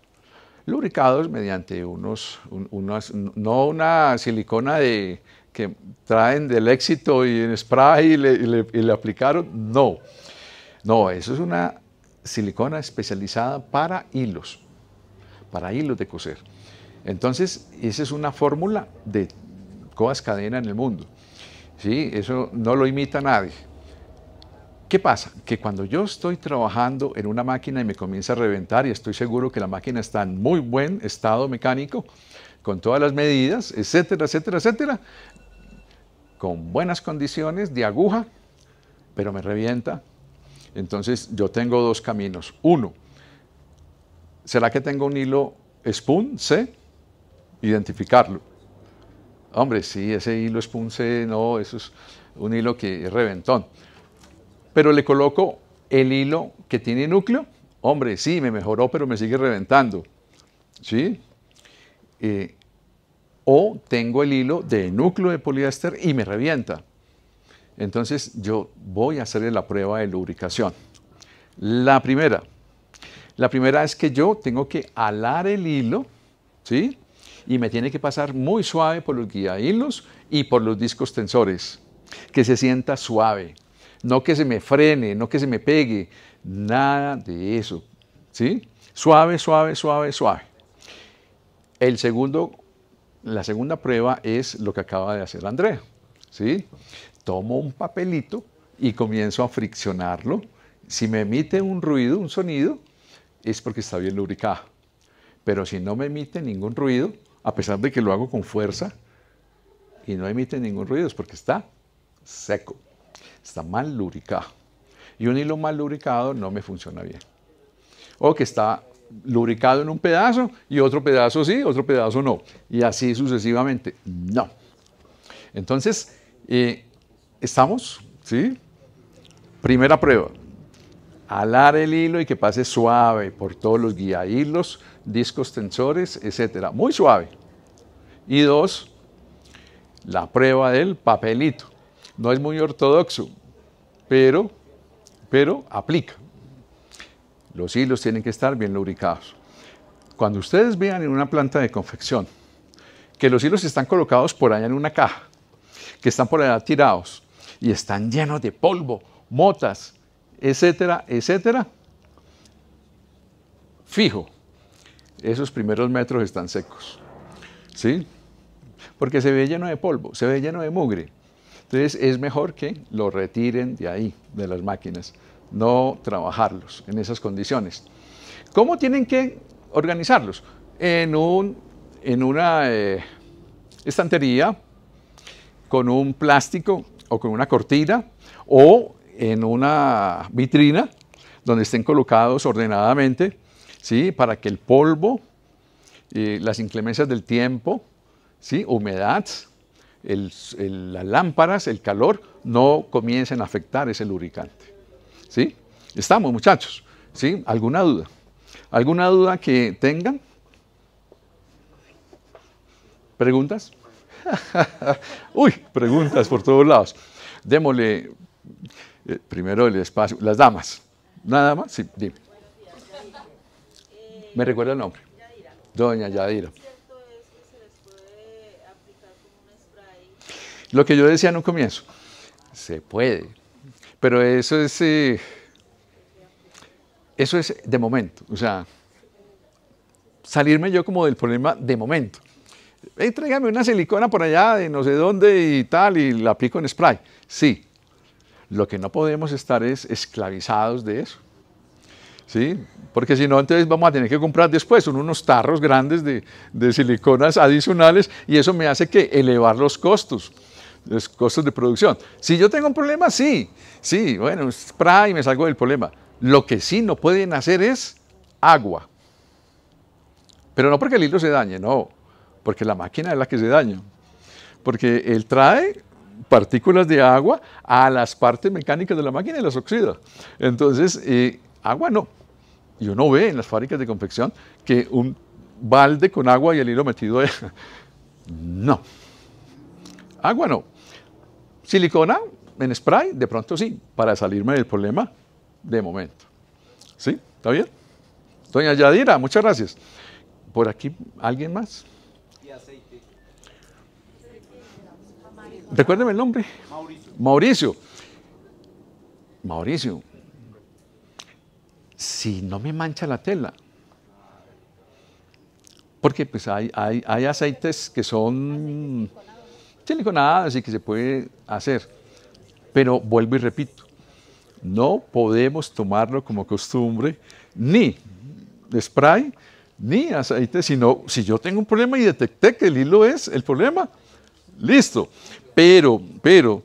lubricados mediante unos, no una silicona de, que traen del éxito y en spray y le, aplicaron, no. No, eso es una silicona especializada para hilos, para hilos de coser. Entonces, esa es una fórmula de coas cadena en el mundo. ¿sí? Eso no lo imita nadie. ¿Qué pasa? Que cuando yo estoy trabajando en una máquina y me comienza a reventar y estoy seguro que la máquina está en muy buen estado mecánico, con todas las medidas, etcétera, etcétera, etcétera, con buenas condiciones de aguja, pero me revienta. Entonces yo tengo dos caminos. Uno, ¿será que tengo un hilo spun C? Identificarlo. Hombre, sí, ese hilo spun C, no, eso es un hilo que es reventón pero le coloco el hilo que tiene núcleo. Hombre, sí, me mejoró, pero me sigue reventando. ¿Sí? Eh, o tengo el hilo de núcleo de poliéster y me revienta. Entonces yo voy a hacerle la prueba de lubricación. La primera. La primera es que yo tengo que alar el hilo, ¿sí? Y me tiene que pasar muy suave por los guía hilos y por los discos tensores. Que se sienta suave, no que se me frene, no que se me pegue, nada de eso. ¿Sí? Suave, suave, suave, suave. El segundo, la segunda prueba es lo que acaba de hacer Andrea. ¿Sí? Tomo un papelito y comienzo a friccionarlo. Si me emite un ruido, un sonido, es porque está bien lubricado. Pero si no me emite ningún ruido, a pesar de que lo hago con fuerza y no emite ningún ruido, es porque está seco. Está mal lubricado. Y un hilo mal lubricado no me funciona bien. O que está lubricado en un pedazo y otro pedazo sí, otro pedazo no. Y así sucesivamente. No. Entonces, eh, ¿estamos? ¿Sí? Primera prueba. Alar el hilo y que pase suave por todos los guía hilos, discos tensores, etcétera. Muy suave. Y dos, la prueba del papelito. No es muy ortodoxo, pero, pero aplica. Los hilos tienen que estar bien lubricados. Cuando ustedes vean en una planta de confección que los hilos están colocados por allá en una caja, que están por allá tirados y están llenos de polvo, motas, etcétera, etcétera, fijo, esos primeros metros están secos. ¿Sí? Porque se ve lleno de polvo, se ve lleno de mugre. Entonces es mejor que lo retiren de ahí, de las máquinas, no trabajarlos en esas condiciones. ¿Cómo tienen que organizarlos? En, un, en una eh, estantería, con un plástico o con una cortina o en una vitrina donde estén colocados ordenadamente, ¿sí? para que el polvo, eh, las inclemencias del tiempo, ¿sí? humedad, las lámparas, el calor, no comiencen a afectar ese lubricante. ¿Sí? Estamos, muchachos. ¿Sí? ¿Alguna duda? ¿Alguna duda que tengan? ¿Preguntas? [laughs] Uy, preguntas por todos lados. Démosle eh, primero el espacio. Las damas. ¿Nada más? Sí, dime. ¿Me recuerda el nombre? Doña Yadira. Lo que yo decía en un comienzo, se puede, pero eso es, eh, eso es de momento, o sea, salirme yo como del problema de momento. Tráigame una silicona por allá de no sé dónde y tal, y la aplico en spray. Sí, lo que no podemos estar es esclavizados de eso. ¿Sí? Porque si no, entonces vamos a tener que comprar después unos tarros grandes de, de siliconas adicionales y eso me hace que elevar los costos los costos de producción. Si yo tengo un problema, sí, sí, bueno, spray, me salgo del problema. Lo que sí no pueden hacer es agua. Pero no porque el hilo se dañe, no, porque la máquina es la que se daña. Porque él trae partículas de agua a las partes mecánicas de la máquina y las oxida. Entonces, eh, agua no. yo no ve en las fábricas de confección que un balde con agua y el hilo metido, [laughs] no. Agua no. Silicona en spray, de pronto sí, para salirme del problema de momento. ¿Sí? ¿Está bien? Doña Yadira, muchas gracias. Por aquí, ¿alguien más? Y aceite. Recuérdeme el nombre. Mauricio. Mauricio. Mauricio. Si no me mancha la tela. Porque pues hay aceites que son digo nada, así que se puede hacer. Pero vuelvo y repito, no podemos tomarlo como costumbre, ni spray, ni aceite, sino si yo tengo un problema y detecté que el hilo es el problema, listo. Pero, pero,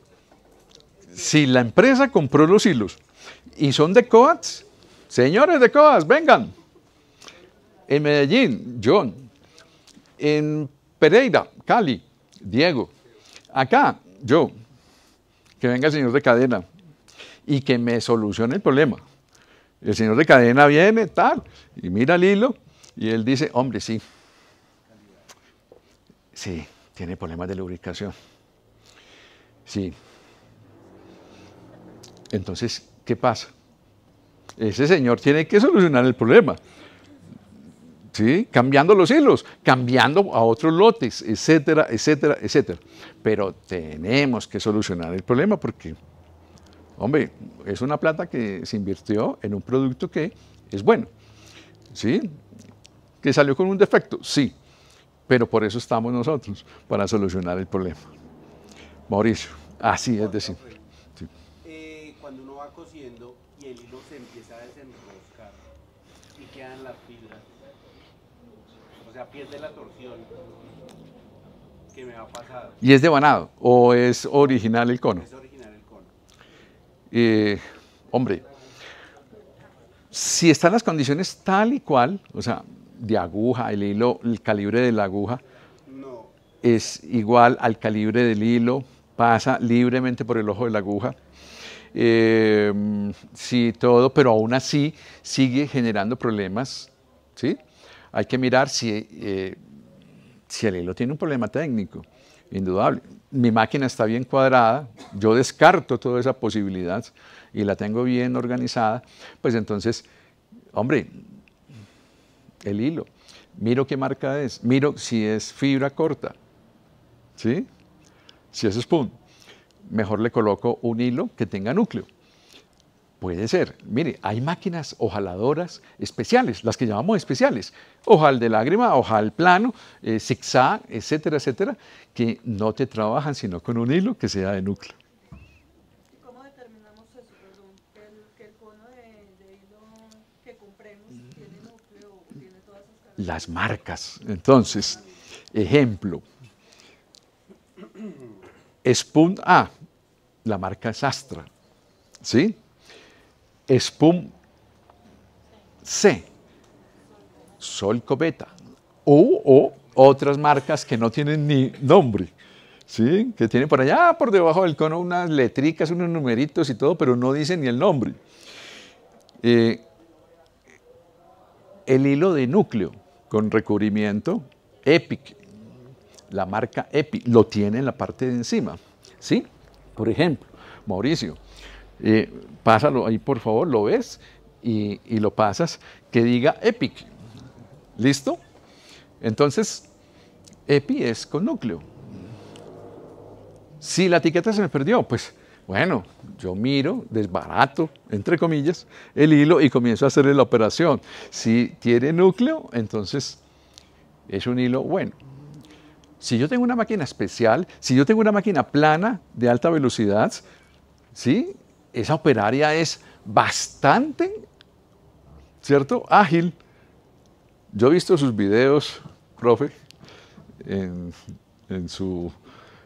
si la empresa compró los hilos y son de COATS, señores de COATS, vengan. En Medellín, John. En Pereira, Cali, Diego. Acá, yo, que venga el señor de cadena y que me solucione el problema. El señor de cadena viene, tal, y mira el hilo, y él dice, hombre, sí, sí, tiene problemas de lubricación. Sí. Entonces, ¿qué pasa? Ese señor tiene que solucionar el problema. ¿sí? Cambiando los hilos, cambiando a otros lotes, etcétera, etcétera, etcétera. Pero tenemos que solucionar el problema porque, hombre, es una plata que se invirtió en un producto que es bueno, ¿sí? Que salió con un defecto, sí, pero por eso estamos nosotros, para solucionar el problema. Mauricio, así es decir. Eh, cuando uno va cosiendo pierde la torsión que me ha pasado. ¿Y es de o es original el cono? Es original el cono. Eh, hombre, si están las condiciones tal y cual, o sea, de aguja, el hilo, el calibre de la aguja, es igual al calibre del hilo, pasa libremente por el ojo de la aguja. si eh, sí, todo, pero aún así sigue generando problemas, ¿sí? hay que mirar si, eh, si el hilo tiene un problema técnico, indudable. Mi máquina está bien cuadrada, yo descarto toda esa posibilidad y la tengo bien organizada, pues entonces, hombre, el hilo, miro qué marca es, miro si es fibra corta, ¿sí? Si es spoon, mejor le coloco un hilo que tenga núcleo. Puede ser. Mire, hay máquinas ojaladoras especiales, las que llamamos especiales. Ojal de lágrima, ojal plano, eh, zigzag, etcétera, etcétera, que no te trabajan sino con un hilo que sea de núcleo. ¿Cómo determinamos el, de, hilo que compremos tiene núcleo o tiene todas esas Las marcas. Entonces, ejemplo. Spoon A, la marca es Astra. ¿Sí? Spum C, Sol Copeta, o, otras marcas que no tienen ni nombre, ¿sí? que tienen por allá por debajo del cono unas letricas, unos numeritos y todo, pero no dicen ni el nombre. Eh, el hilo de núcleo con recubrimiento, EPIC, la marca EPIC, lo tiene en la parte de encima, ¿sí? Por ejemplo, Mauricio, eh, pásalo ahí por favor, lo ves y, lo pasas, que diga EPIC. ¿Listo? Entonces, EPIC es con núcleo. Si la etiqueta se me perdió, pues bueno, yo miro, desbarato, entre comillas, el hilo y comienzo a hacerle la operación. Si tiene núcleo, entonces es un hilo bueno. Si yo tengo una máquina especial, si yo tengo una máquina plana de alta velocidad, ¿sí? esa operaria es bastante, ¿cierto? Ágil. Yo he visto sus videos, profe, en, su,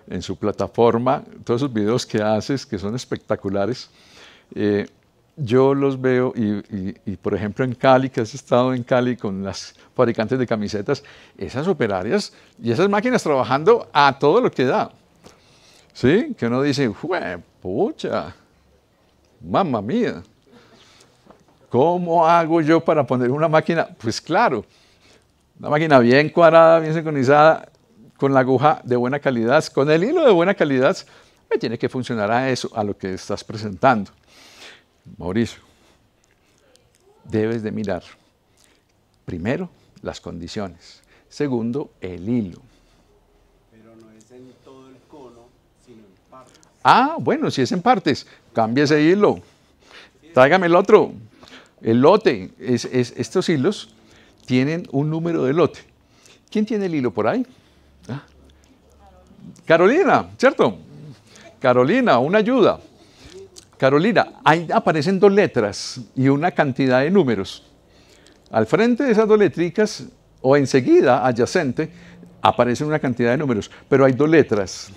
en su plataforma, todos esos videos que haces, que son espectaculares. Eh, yo los veo y, y, por ejemplo, en Cali, que has estado en Cali con las fabricantes de camisetas, esas operarias y esas máquinas trabajando a todo lo que da. ¿Sí? Que uno dice, pucha, mamma mía, ¿cómo hago yo para poner una máquina? Pues claro, una máquina bien cuadrada, bien sincronizada, con la aguja de buena calidad, con el hilo de buena calidad, me tiene que funcionar a eso, a lo que estás presentando. Mauricio, debes de mirar primero las condiciones, segundo el hilo, Ah, bueno, si es en partes, cambie ese hilo. Tráigame el otro. El lote. estos hilos tienen un número de lote. ¿Quién tiene el hilo por ahí? Ah. Carolina, ¿cierto? Carolina, una ayuda. Carolina, ahí aparecen dos letras y una cantidad de números. Al frente de esas dos letricas, o enseguida, adyacente, aparecen una cantidad de números, pero hay dos letras.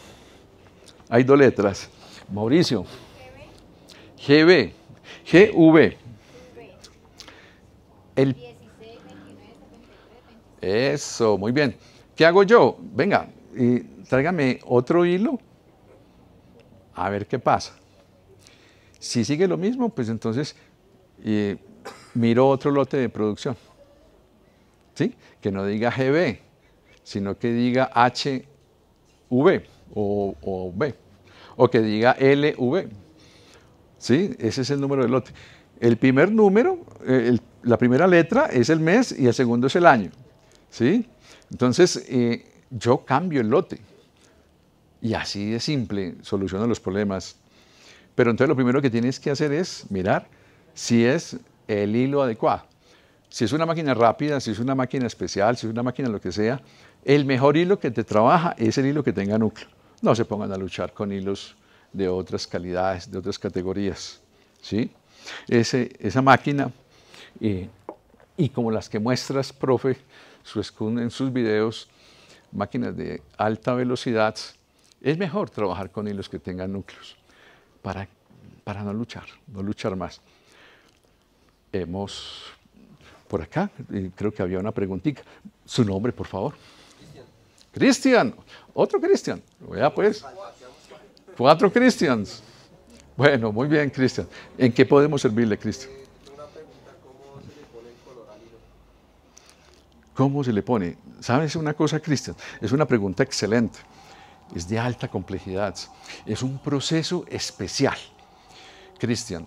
Hay dos letras. Mauricio. GB. GV. El... Eso, muy bien. ¿Qué hago yo? Venga, y tráigame otro hilo. A ver qué pasa. Si sigue lo mismo, pues entonces miro otro lote de producción. ¿Sí? Que no diga GB, sino que diga HV o, B, o que diga LV. ¿Sí? Ese es el número del lote. El primer número, eh, la primera letra es el mes y el segundo es el año. ¿Sí? Entonces, eh, yo cambio el lote. Y así de simple soluciono los problemas. Pero entonces lo primero que tienes que hacer es mirar si es el hilo adecuado. Si es una máquina rápida, si es una máquina especial, si es una máquina lo que sea, el mejor hilo que te trabaja es el hilo que tenga núcleo no se pongan a luchar con hilos de otras calidades, de otras categorías. ¿sí? esa máquina, y como las que muestras, profe, su en sus videos, máquinas de alta velocidad, es mejor trabajar con hilos que tengan núcleos para, para no luchar, no luchar más. Hemos, por acá, creo que había una preguntita. Su nombre, por favor. Cristian, otro Cristian. Vea pues, cuatro Cristians. Bueno, muy bien, Cristian. ¿En qué podemos servirle, Cristian? ¿Cómo se le pone? ¿Sabes una cosa, Cristian? Es una pregunta excelente. Es de alta complejidad. Es un proceso especial. Cristian,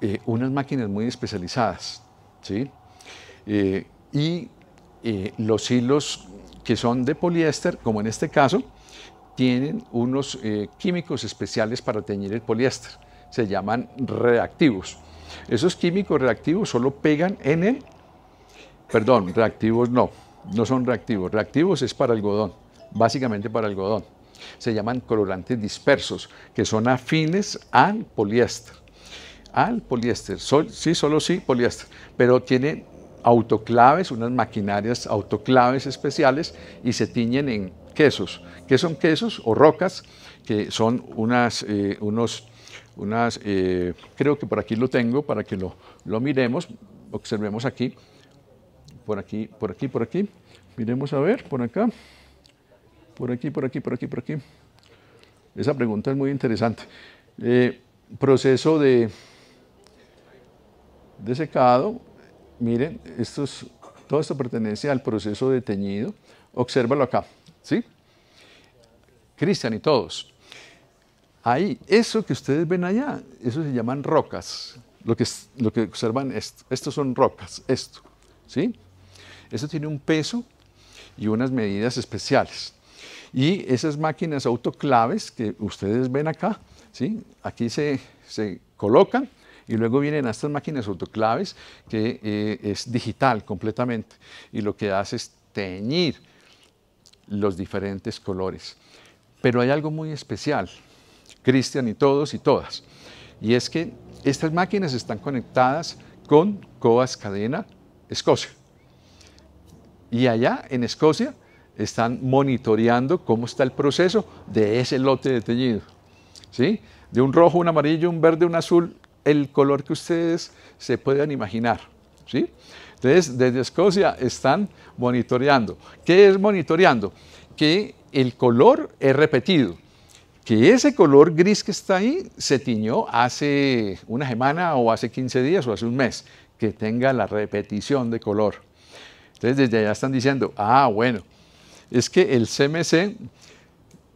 eh, unas máquinas muy especializadas, ¿sí? Eh, y eh, los hilos que son de poliéster, como en este caso, tienen unos eh, químicos especiales para teñir el poliéster. Se llaman reactivos. Esos químicos reactivos solo pegan en el... Perdón, reactivos no, no son reactivos. Reactivos es para algodón, básicamente para algodón. Se llaman colorantes dispersos, que son afines al poliéster. Al poliéster, sí, solo sí, poliéster, pero tiene autoclaves, unas maquinarias autoclaves especiales y se tiñen en quesos. ¿Qué son quesos o rocas? Que son unas, eh, unos, unas eh, creo que por aquí lo tengo para que lo, miremos, observemos aquí, por aquí, por aquí, por aquí, miremos a ver, por acá, por aquí, por aquí, por aquí, por aquí. Esa pregunta es muy interesante. Eh, proceso de, de secado, miren, esto todo esto pertenece al proceso de teñido. Obsérvalo acá, ¿sí? Cristian y todos. Ahí, eso que ustedes ven allá, eso se llaman rocas. Lo que, lo que observan esto. Estos son rocas, esto, ¿sí? Esto tiene un peso y unas medidas especiales. Y esas máquinas autoclaves que ustedes ven acá, ¿sí? Aquí se colocan y luego vienen a estas máquinas autoclaves que eh, es digital completamente y lo que hace es teñir los diferentes colores. Pero hay algo muy especial, Cristian y todos y todas, y es que estas máquinas están conectadas con Coas Cadena Escocia. Y allá en Escocia están monitoreando cómo está el proceso de ese lote de teñido. ¿sí? De un rojo, un amarillo, un verde, un azul, el color que ustedes se puedan imaginar. ¿sí? Entonces, desde Escocia están monitoreando. ¿Qué es monitoreando? Que el color es repetido. Que ese color gris que está ahí se tiñó hace una semana o hace 15 días o hace un mes. Que tenga la repetición de color. Entonces, desde allá están diciendo, ah, bueno, es que el CMC,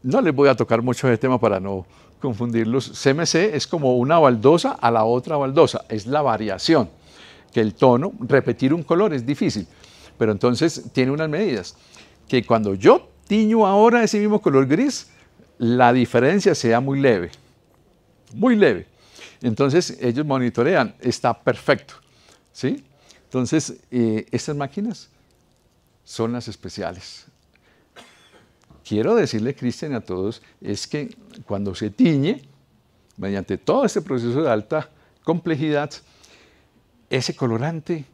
no les voy a tocar mucho ese tema para no confundirlos. CMC es como una baldosa a la otra baldosa, es la variación, que el tono, repetir un color es difícil, pero entonces tiene unas medidas, que cuando yo tiño ahora ese mismo color gris, la diferencia sea muy leve, muy leve. Entonces ellos monitorean, está perfecto, ¿sí? Entonces, eh, estas máquinas son las especiales, quiero decirle, Cristian, a todos, es que cuando se tiñe, mediante todo este proceso de alta complejidad, ese colorante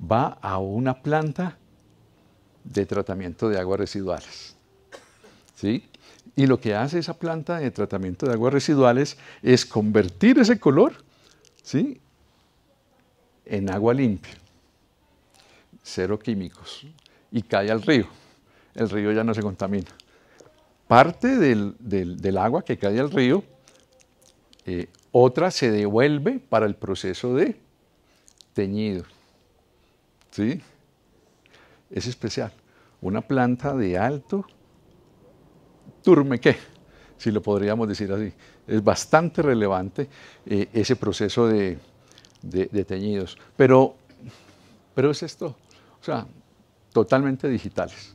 va a una planta de tratamiento de aguas residuales. Y lo que hace esa planta de tratamiento de aguas residuales es convertir ese color ¿sí? en agua limpia, cero químicos, y cae al río. El río ya no se contamina parte del, agua que cae al río, eh, otra se devuelve para el proceso de teñido. ¿Sí? Es especial. Una planta de alto turmeque, si lo podríamos decir así. Es bastante relevante eh, ese proceso de, de, teñidos. Pero, pero es esto, o sea, totalmente digitales.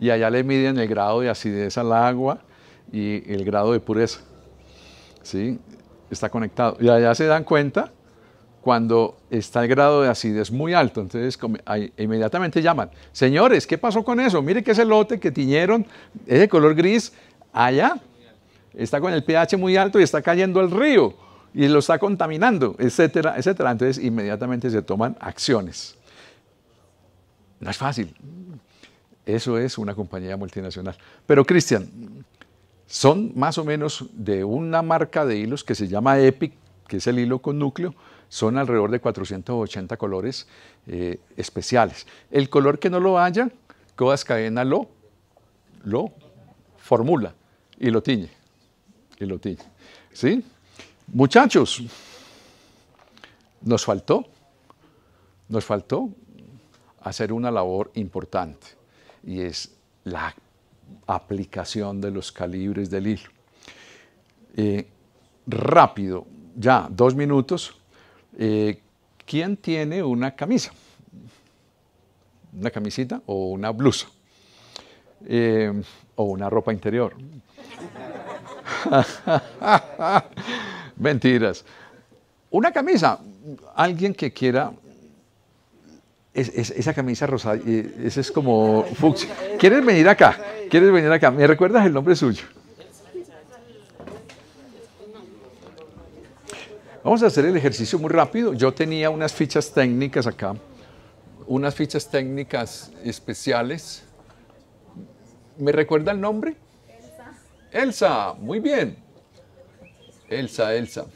y allá le miden el grado de acidez al agua y el grado de pureza. ¿Sí? Está conectado. Y allá se dan cuenta cuando está el grado de acidez muy alto. Entonces inmediatamente llaman, señores, ¿qué pasó con eso? Mire que ese lote que tiñeron es de color gris allá. Está con el pH muy alto y está cayendo al río y lo está contaminando, etcétera, etcétera. Entonces inmediatamente se toman acciones. No es fácil, eso es una compañía multinacional. Pero Cristian, son más o menos de una marca de hilos que se llama EPIC, que es el hilo con núcleo, son alrededor de 480 colores eh, especiales. El color que no lo haya, Codas Cadena lo, lo formula y lo tiñe. Y lo tiñe. ¿Sí? Muchachos, nos faltó, nos faltó hacer una labor importante y es la aplicación de los calibres del hilo. Eh, rápido, ya dos minutos. Eh, ¿Quién tiene una camisa? ¿Una camisita o una blusa? Eh, o una ropa interior. [laughs] Mentiras. Una camisa. Alguien que quiera es, esa camisa rosada, ese es como fucsia. ¿Quieres venir acá? ¿Quieres venir acá? ¿Me recuerdas el nombre suyo? Vamos a hacer el ejercicio muy rápido. Yo tenía unas fichas técnicas acá, unas fichas técnicas especiales. ¿Me recuerda el nombre? Elsa. Elsa, muy bien. Elsa, Elsa.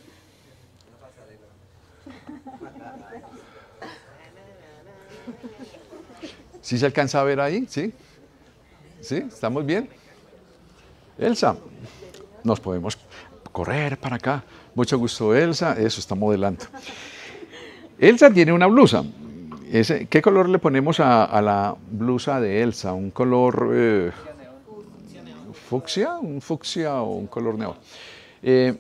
¿Sí se alcanza a ver ahí? ¿Sí? ¿Sí? ¿Estamos bien? Elsa, nos podemos correr para acá. Mucho gusto, Elsa. Eso, está modelando. Elsa tiene una blusa. ¿Qué color le ponemos a, la blusa de Elsa? ¿Un color eh, fucsia? ¿Un fucsia o un color neón? Eh,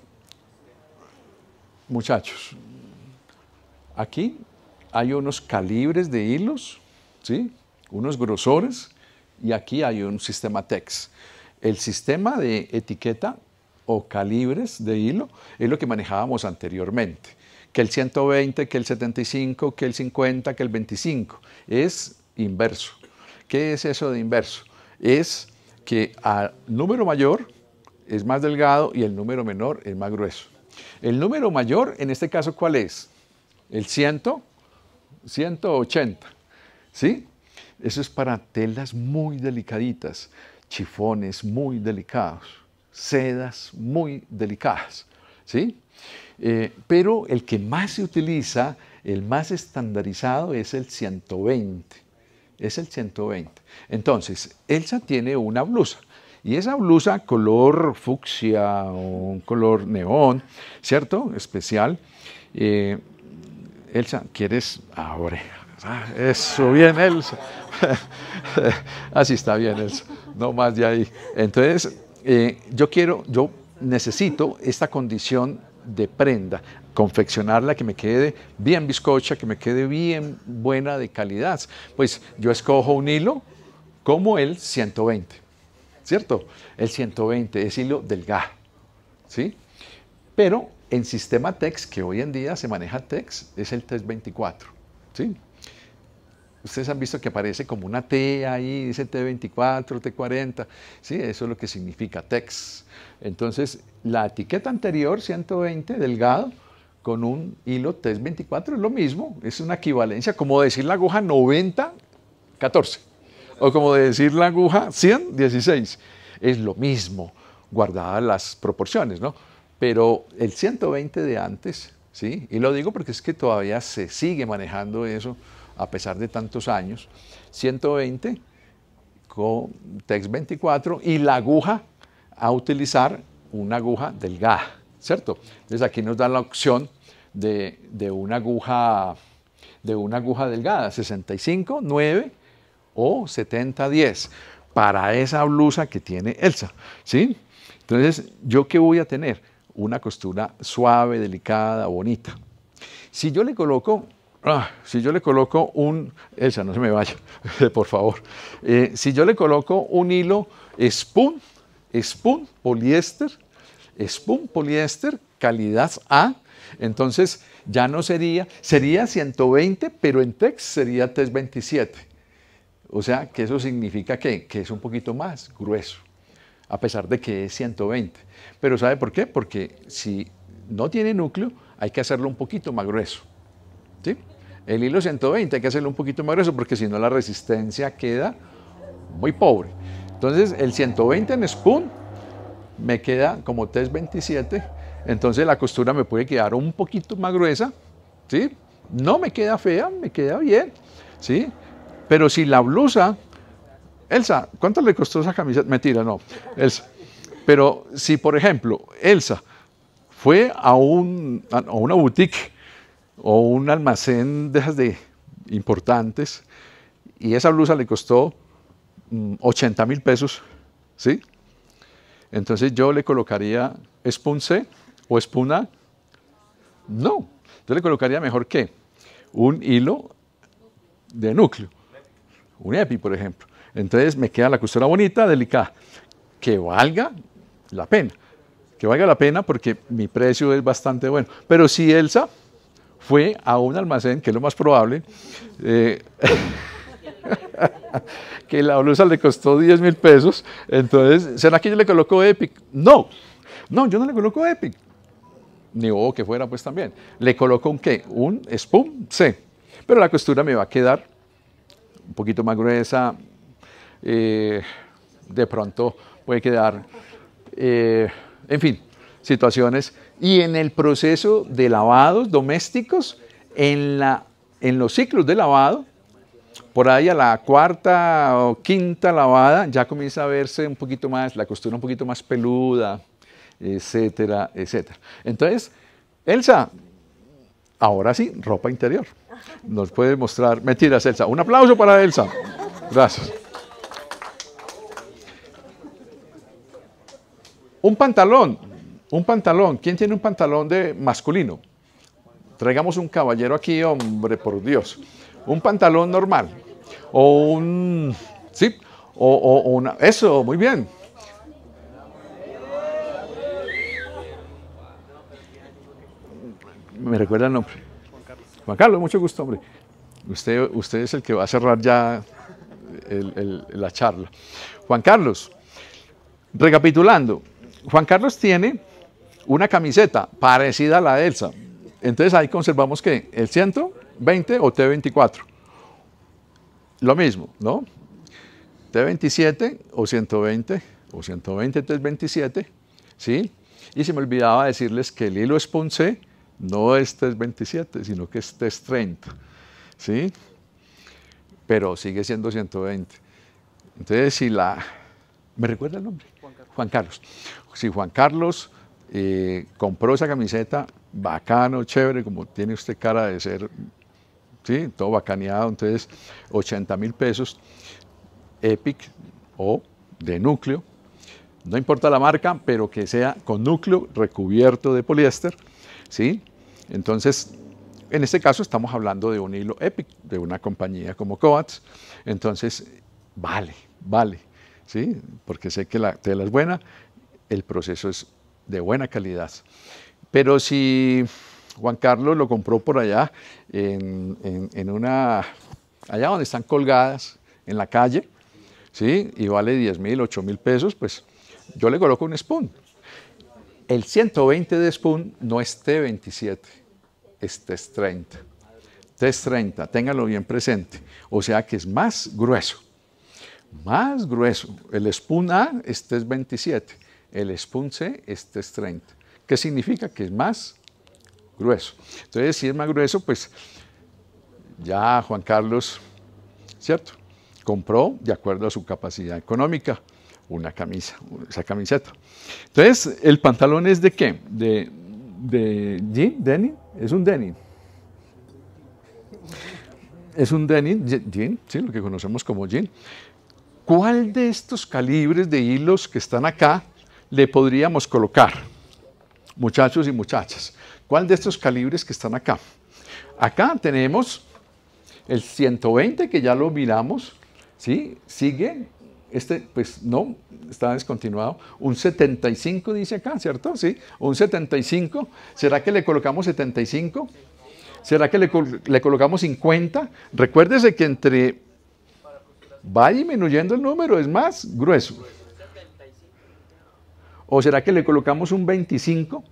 muchachos, aquí hay unos calibres de hilos, ¿sí? unos grosores y aquí hay un sistema TEX. El sistema de etiqueta o calibres de hilo es lo que manejábamos anteriormente, que el 120, que el 75, que el 50, que el 25, es inverso. ¿Qué es eso de inverso? Es que al número mayor es más delgado y el número menor es más grueso. El número mayor, en este caso, ¿cuál es? El 100, 180, ¿sí? Eso es para telas muy delicaditas, chifones muy delicados, sedas muy delicadas, ¿sí? Eh, pero el que más se utiliza, el más estandarizado es el 120, es el 120. Entonces, Elsa tiene una blusa, y esa blusa color fucsia o un color neón, ¿cierto? Especial. Eh, Elsa, ¿quieres? Ahora, Ah, eso, bien, Elsa. [laughs] Así está bien, Elsa. No más de ahí. Entonces, eh, yo quiero, yo necesito esta condición de prenda, confeccionarla que me quede bien bizcocha, que me quede bien buena de calidad. Pues yo escojo un hilo como el 120, ¿cierto? El 120 es hilo delgado, ¿sí? Pero en sistema TEX, que hoy en día se maneja TEX, es el TEX 24, ¿sí? Ustedes han visto que aparece como una T ahí, dice T24, T40, ¿sí? Eso es lo que significa TEX. Entonces, la etiqueta anterior, 120, delgado, con un hilo T24, es lo mismo, es una equivalencia, como decir la aguja 90, 14, o como decir la aguja 100, 16, es lo mismo, guardadas las proporciones, ¿no? Pero el 120 de antes, ¿sí? Y lo digo porque es que todavía se sigue manejando eso, a pesar de tantos años, 120 con TEX 24 y la aguja a utilizar una aguja delgada, ¿cierto? Entonces aquí nos da la opción de, una, aguja, de una aguja delgada, 65, 9 o 70, 10, para esa blusa que tiene Elsa, ¿sí? Entonces, ¿yo qué voy a tener? Una costura suave, delicada, bonita. Si yo le coloco Ah, si yo le coloco un, Elsa, no se me vaya, [laughs] por favor, eh, si yo le coloco un hilo spoon, spoon poliéster, spoon poliéster, calidad A, entonces ya no sería, sería 120, pero en text e sería 27. O sea, que eso significa que, que es un poquito más grueso, a pesar de que es 120. Pero ¿sabe por qué? Porque si no tiene núcleo, hay que hacerlo un poquito más grueso. ¿Sí? El hilo 120 hay que hacerlo un poquito más grueso porque si no la resistencia queda muy pobre. Entonces el 120 en spoon me queda como 27 entonces la costura me puede quedar un poquito más gruesa, ¿sí? No me queda fea, me queda bien, ¿sí? Pero si la blusa, Elsa, ¿cuánto le costó esa camisa? Mentira, no, Elsa. Pero si, por ejemplo, Elsa fue a, un, a una boutique o un almacén de de importantes y esa blusa le costó 80 mm, mil pesos, ¿sí? Entonces yo le colocaría Spoon C o Spoon A. No, yo le colocaría mejor que un hilo de núcleo, un EPI, por ejemplo. Entonces me queda la costura bonita, delicada, que valga la pena, que valga la pena porque mi precio es bastante bueno. Pero si Elsa fue a un almacén, que es lo más probable, eh, [laughs] que la blusa le costó 10 mil pesos. Entonces, ¿será que yo le coloco Epic? No, no, yo no le coloco Epic. Ni o que fuera, pues también. Le coloco un qué? Un Spoon Sí. Pero la costura me va a quedar un poquito más gruesa. Eh, de pronto puede quedar, eh, en fin, situaciones y en el proceso de lavados domésticos, en, la, en los ciclos de lavado, por ahí a la cuarta o quinta lavada ya comienza a verse un poquito más, la costura un poquito más peluda, etcétera, etcétera. Entonces, Elsa, ahora sí, ropa interior. Nos puede mostrar, mentiras, Elsa. Un aplauso para Elsa. Gracias. Un pantalón, un pantalón. ¿Quién tiene un pantalón de masculino? Traigamos un caballero aquí, hombre, por Dios. Un pantalón normal. O un... ¿Sí? O, o una... Eso, muy bien. Me recuerda el nombre. Juan Carlos. mucho gusto, hombre. Usted, usted es el que va a cerrar ya la charla. Juan Carlos, recapitulando, Juan Carlos tiene una camiseta parecida a la de Elsa. Entonces ahí conservamos que el 120 o T24. Lo mismo, ¿no? T27 o 120 o 120 T27, ¿sí? Y se me olvidaba decirles que el hilo Ponce no es T27, sino que es T30, ¿sí? Pero sigue siendo 120. Entonces, si la... ¿Me recuerda el nombre? Juan Carlos. Juan Carlos. Si Juan Carlos eh, compró esa camiseta, bacano, chévere, como tiene usted cara de ser, ¿sí? todo bacaneado, entonces 80 mil pesos, Epic o de núcleo, no importa la marca, pero que sea con núcleo recubierto de poliéster, ¿sí? Entonces, en este caso estamos hablando de un hilo Epic, de una compañía como Coats, entonces vale, vale, ¿sí? Porque sé que la tela es buena, el proceso es de buena calidad. Pero si Juan Carlos lo compró por allá, en, en, en una, allá donde están colgadas, en la calle, ¿sí? y vale 10 mil, 8 mil pesos, pues yo le coloco un spoon. El 120 de spoon no es T27, es 30 T30, téngalo bien presente. O sea que es más grueso. Más grueso. El spoon A es 27 el este es 30. ¿Qué significa? Que es más grueso. Entonces, si es más grueso, pues ya Juan Carlos, ¿cierto? Compró de acuerdo a su capacidad económica una camisa, esa camiseta. Entonces, ¿el pantalón es de qué? ¿De, de jean? ¿Denim? Es un denim. Es un denim, jean, sí, lo que conocemos como jean. ¿Cuál de estos calibres de hilos que están acá le podríamos colocar, muchachos y muchachas, ¿cuál de estos calibres que están acá? Acá tenemos el 120 que ya lo miramos, ¿sí? Sigue, este pues no, está descontinuado, un 75 dice acá, ¿cierto? Sí, un 75, ¿será que le colocamos 75? ¿Será que le, colocamos 50? Recuérdese que entre va disminuyendo el número, es más grueso. ¿O será que le colocamos un 25?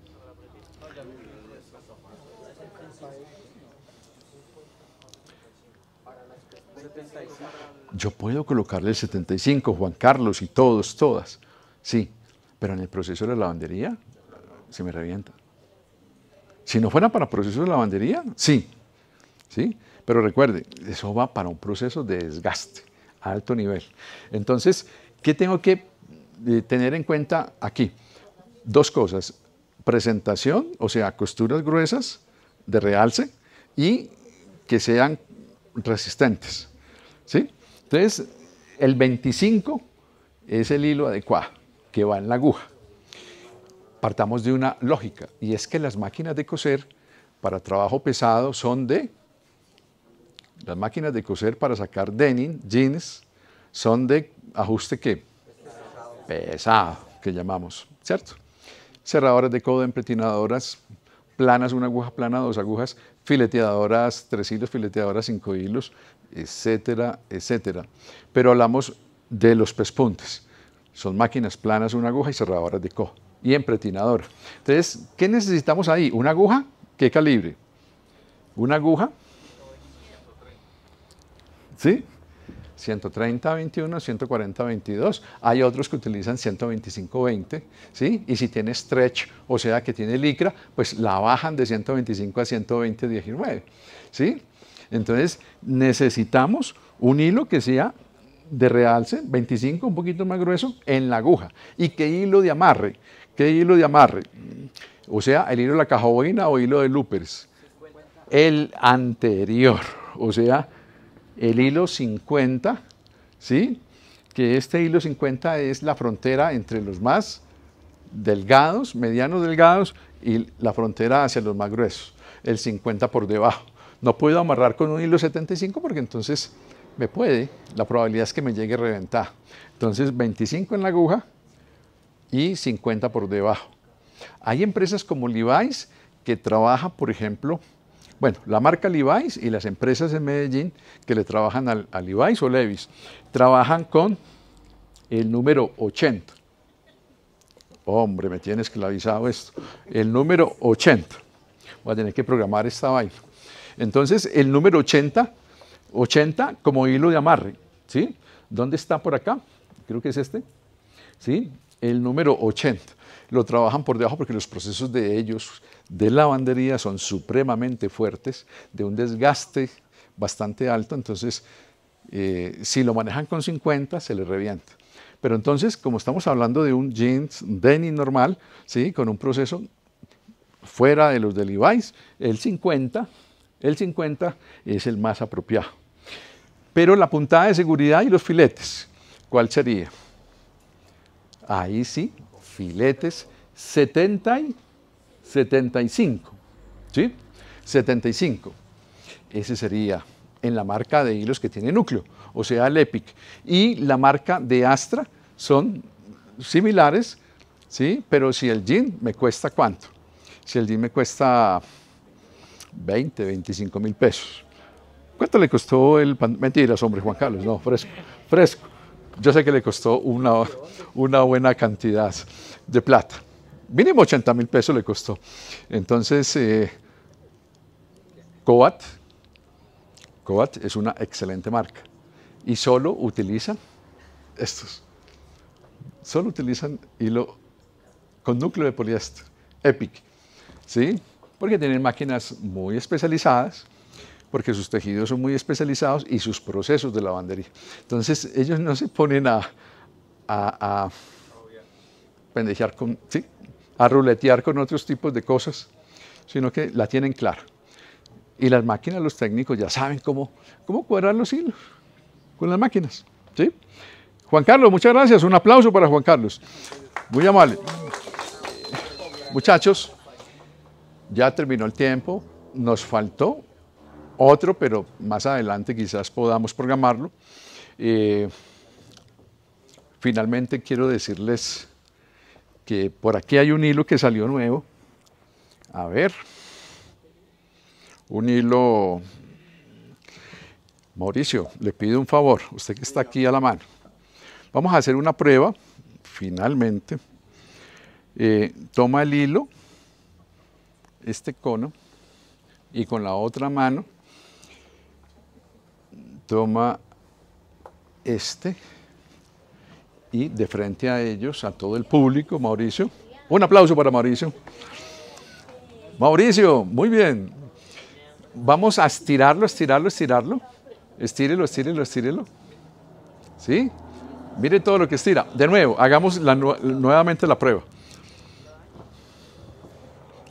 Yo puedo colocarle el 75, Juan Carlos y todos, todas. Sí, pero en el proceso de la lavandería se me revienta. Si no fuera para proceso de lavandería, sí. ¿Sí? Pero recuerde, eso va para un proceso de desgaste a alto nivel. Entonces, ¿qué tengo que de tener en cuenta aquí dos cosas. Presentación, o sea, costuras gruesas de realce y que sean resistentes. ¿sí? Entonces, el 25 es el hilo adecuado que va en la aguja. Partamos de una lógica y es que las máquinas de coser para trabajo pesado son de las máquinas de coser para sacar denim, jeans, son de ajuste que pesado, que llamamos, ¿cierto? Cerradoras de codo, empretinadoras, planas, una aguja plana, dos agujas, fileteadoras, tres hilos, fileteadoras, cinco hilos, etcétera, etcétera. Pero hablamos de los pespuntes. Son máquinas planas, una aguja y cerradoras de codo y empretinadora. Entonces, ¿qué necesitamos ahí? ¿Una aguja? ¿Qué calibre? ¿Una aguja? ¿Sí? 130-21, 140-22. Hay otros que utilizan 125-20, ¿sí? Y si tiene stretch, o sea que tiene licra, pues la bajan de 125 a 120-19, ¿sí? Entonces necesitamos un hilo que sea de realce, 25, un poquito más grueso, en la aguja. ¿Y qué hilo de amarre? ¿Qué hilo de amarre? O sea, el hilo de la caja o hilo de loopers. El anterior, o sea, el hilo 50, ¿sí? que este hilo 50 es la frontera entre los más delgados, medianos delgados, y la frontera hacia los más gruesos, el 50 por debajo. No puedo amarrar con un hilo 75 porque entonces me puede, la probabilidad es que me llegue reventar. Entonces 25 en la aguja y 50 por debajo. Hay empresas como Levi's que trabaja, por ejemplo, bueno, la marca Levi's y las empresas en Medellín que le trabajan al, a Levi's o Levis trabajan con el número 80. Hombre, me tiene esclavizado esto. El número 80. Voy a tener que programar esta vaina. Entonces, el número 80, 80 como hilo de amarre, ¿sí? ¿Dónde está por acá? Creo que es este. ¿Sí? El número 80. Lo trabajan por debajo porque los procesos de ellos de lavandería son supremamente fuertes, de un desgaste bastante alto, entonces eh, si lo manejan con 50 se le revienta. Pero entonces, como estamos hablando de un jeans denim normal, ¿sí? con un proceso fuera de los de Levi's, el 50, el 50 es el más apropiado. Pero la puntada de seguridad y los filetes, ¿cuál sería? Ahí sí, filetes 70 y 75. ¿Sí? 75. Ese sería en la marca de hilos que tiene núcleo, o sea, el EPIC. Y la marca de Astra son similares, ¿sí? Pero si el jean me cuesta cuánto? Si el jean me cuesta 20, 25 mil pesos. ¿Cuánto le costó el pan? Mentiras, hombre, Juan Carlos, no, fresco, fresco. Yo sé que le costó una, una buena cantidad de plata mínimo 80 mil pesos le costó. Entonces, eh, Cobat, es una excelente marca y solo utilizan estos. Solo utilizan hilo con núcleo de poliéster, EPIC, ¿sí? Porque tienen máquinas muy especializadas, porque sus tejidos son muy especializados y sus procesos de lavandería. Entonces, ellos no se ponen a, a, a pendejear con, ¿sí? a ruletear con otros tipos de cosas, sino que la tienen clara. Y las máquinas, los técnicos ya saben cómo, cómo cuadrar los hilos con las máquinas. ¿sí? Juan Carlos, muchas gracias. Un aplauso para Juan Carlos. Muy amable. Muchachos, ya terminó el tiempo. Nos faltó otro, pero más adelante quizás podamos programarlo. Eh, finalmente quiero decirles que por aquí hay un hilo que salió nuevo. A ver, un hilo... Mauricio, le pido un favor, usted que está aquí a la mano. Vamos a hacer una prueba, finalmente. Eh, toma el hilo, este cono, y con la otra mano toma este y de frente a ellos, a todo el público, Mauricio. Un aplauso para Mauricio. Mauricio, muy bien. Vamos a estirarlo, estirarlo, estirarlo. Estírelo, estírelo, estírelo. ¿Sí? Mire todo lo que estira. De nuevo, hagamos nuevamente la prueba.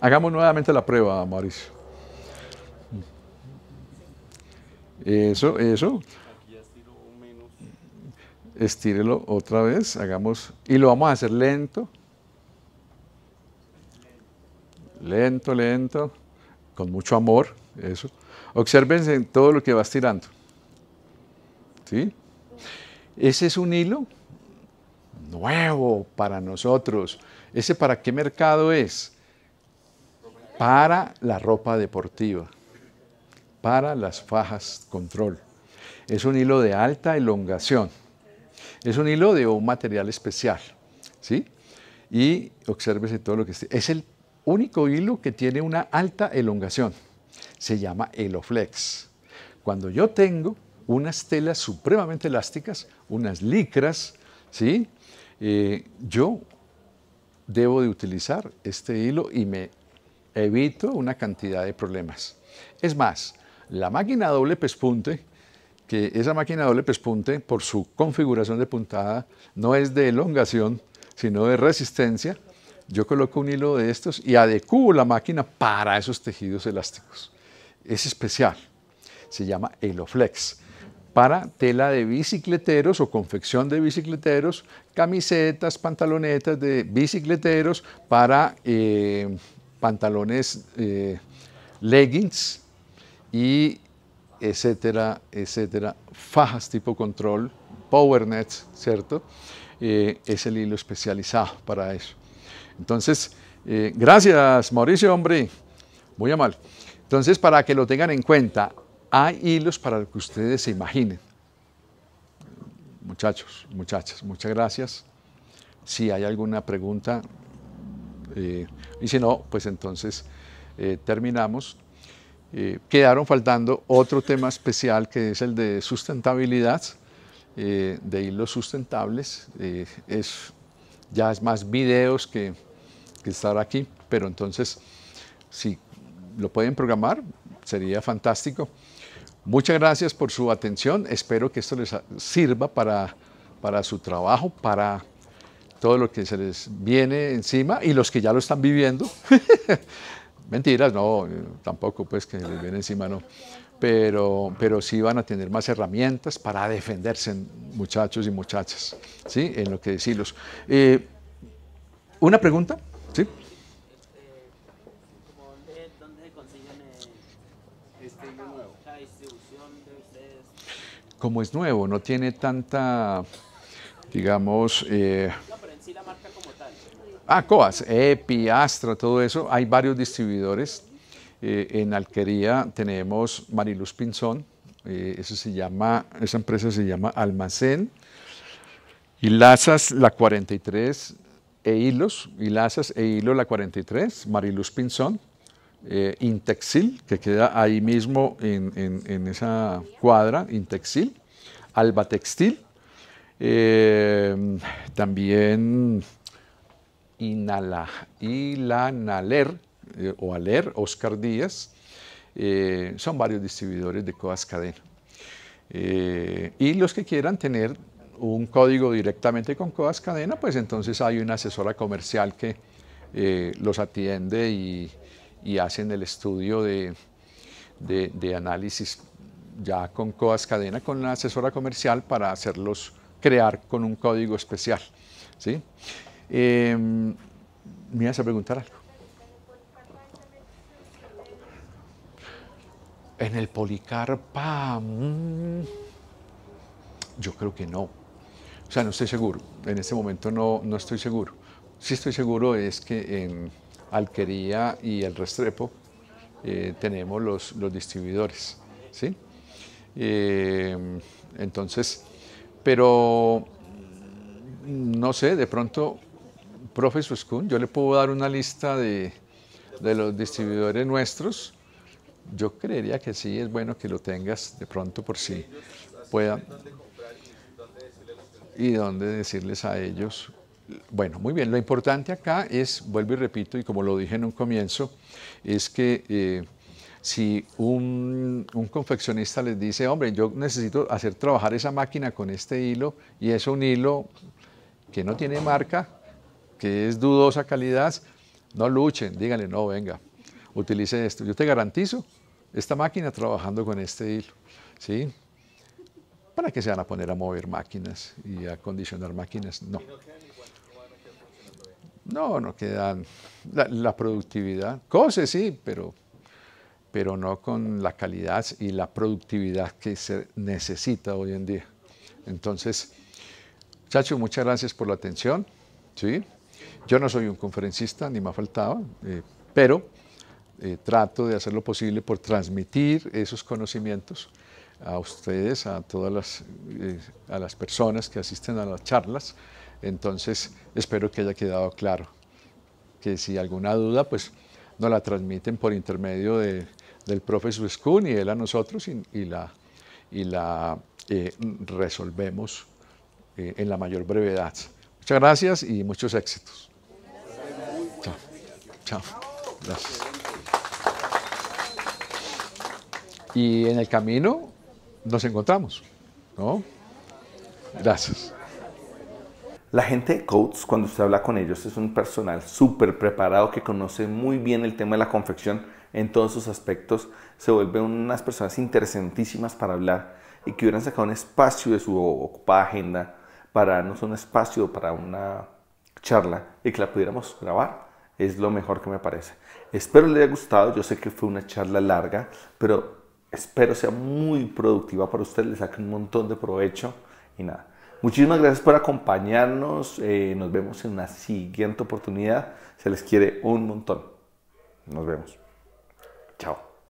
Hagamos nuevamente la prueba, Mauricio. Eso, eso estírelo otra vez, hagamos, y lo vamos a hacer lento. Lento, lento, con mucho amor, eso. Obsérvense todo lo que vas tirando. ¿Sí? Ese es un hilo nuevo para nosotros. ¿Ese para qué mercado es? Para la ropa deportiva, para las fajas control. Es un hilo de alta elongación. Es un hilo de un material especial, ¿sí? Y obsérvese todo lo que esté. Es el único hilo que tiene una alta elongación. Se llama eloflex. Cuando yo tengo unas telas supremamente elásticas, unas licras, ¿sí? Eh, yo debo de utilizar este hilo y me evito una cantidad de problemas. Es más, la máquina doble pespunte que esa máquina doble pespunte, por su configuración de puntada, no es de elongación, sino de resistencia. Yo coloco un hilo de estos y adecuo la máquina para esos tejidos elásticos. Es especial. Se llama Eloflex para tela de bicicleteros o confección de bicicleteros, camisetas, pantalonetas de bicicleteros, para eh, pantalones eh, leggings y etcétera, etcétera, fajas tipo control, power nets, ¿cierto? Eh, es el hilo especializado para eso. Entonces, eh, gracias Mauricio, hombre, muy amable. Entonces, para que lo tengan en cuenta, hay hilos para lo que ustedes se imaginen. Muchachos, muchachas, muchas gracias. Si hay alguna pregunta, eh, y si no, pues entonces terminamos. Eh, quedaron faltando otro tema especial que es el de sustentabilidad, eh, de hilos sustentables. Eh, es, ya es más videos que, estar aquí, pero entonces si lo pueden programar sería fantástico. Muchas gracias por su atención. Espero que esto les sirva para, para su trabajo, para todo lo que se les viene encima y los que ya lo están viviendo. [laughs] Mentiras, no, tampoco pues que les ven encima, no. Pero, pero sí van a tener más herramientas para defenderse, muchachos y muchachas, ¿sí? En lo que decirlos. Eh, ¿Una pregunta? ¿Sí? Como es nuevo, no tiene tanta, digamos, eh, Ah, COAS, EPI, Astra, todo eso. Hay varios distribuidores. Eh, en Alquería tenemos Mariluz Pinzón. Eh, esa empresa se llama Almacén. Y Lazas, la 43 e Hilos. Y Lazas e hilo la 43. Mariluz Pinzón. Eh, Intexil, que queda ahí mismo en, en esa cuadra, Intexil. Alba Textil. también y la Naler eh, o Aler, Oscar Díaz, eh, son varios distribuidores de COAS Cadena. Eh, y los que quieran tener un código directamente con COAS Cadena, pues entonces hay una asesora comercial que los atiende y, hacen el estudio de, análisis ya con Coas Cadena, con la asesora comercial para hacerlos crear con un código especial. ¿sí? Em, me vas a preguntar algo. En el Policarpa, yo creo que no. O sea, no estoy seguro. En este momento no, no estoy seguro. Sí estoy seguro es que en Alquería y el Restrepo eh, tenemos los, distribuidores. ¿sí? Em, entonces, pero mm, no sé, de pronto Profesor Skun, yo le puedo dar una lista de, los distribuidores nuestros. Yo creería que sí, es bueno que lo tengas de pronto por si puedan. Y dónde decirles a ellos. Bueno, muy bien, lo importante acá es, vuelvo y repito, y como lo dije en un comienzo, es que eh, si un, un, confeccionista les dice, hombre, yo necesito hacer trabajar esa máquina con este hilo y es un hilo que no tiene marca, que es dudosa calidad, no luchen, díganle, no, venga, utilice esto. Yo te garantizo esta máquina trabajando con este hilo, ¿sí? ¿Para que se van a poner a mover máquinas y a condicionar máquinas? No. No, no quedan. La, productividad, cose sí, pero, pero no con la calidad y la productividad que se necesita hoy en día. Entonces, Chacho, muchas gracias por la atención. ¿sí? Yo no soy un conferencista, ni me faltaba, eh, pero eh, trato de hacer lo posible por transmitir esos conocimientos a ustedes, a todas las, eh, a las personas que asisten a las charlas. Entonces, espero que haya quedado claro que si alguna duda, pues nos la transmiten por intermedio del profe Escun y él a nosotros y, la, y la resolvemos en la mayor brevedad. Muchas gracias y muchos éxitos. Chao. Gracias. Y en el camino nos encontramos, Gracias. La gente de Coats, cuando se habla con ellos, es un personal súper preparado que conoce muy bien el tema de la confección en todos sus aspectos. Se vuelven unas personas interesantísimas para hablar y que hubieran sacado un espacio de su ocupada agenda para darnos un espacio para una charla y que la pudiéramos grabar es lo mejor que me parece. Espero le haya gustado, yo sé que fue una charla larga, pero espero sea muy productiva para ustedes. le saque un montón de provecho y nada. Muchísimas gracias por acompañarnos, eh, nos vemos en una siguiente oportunidad, se les quiere un montón. Nos vemos. Chao.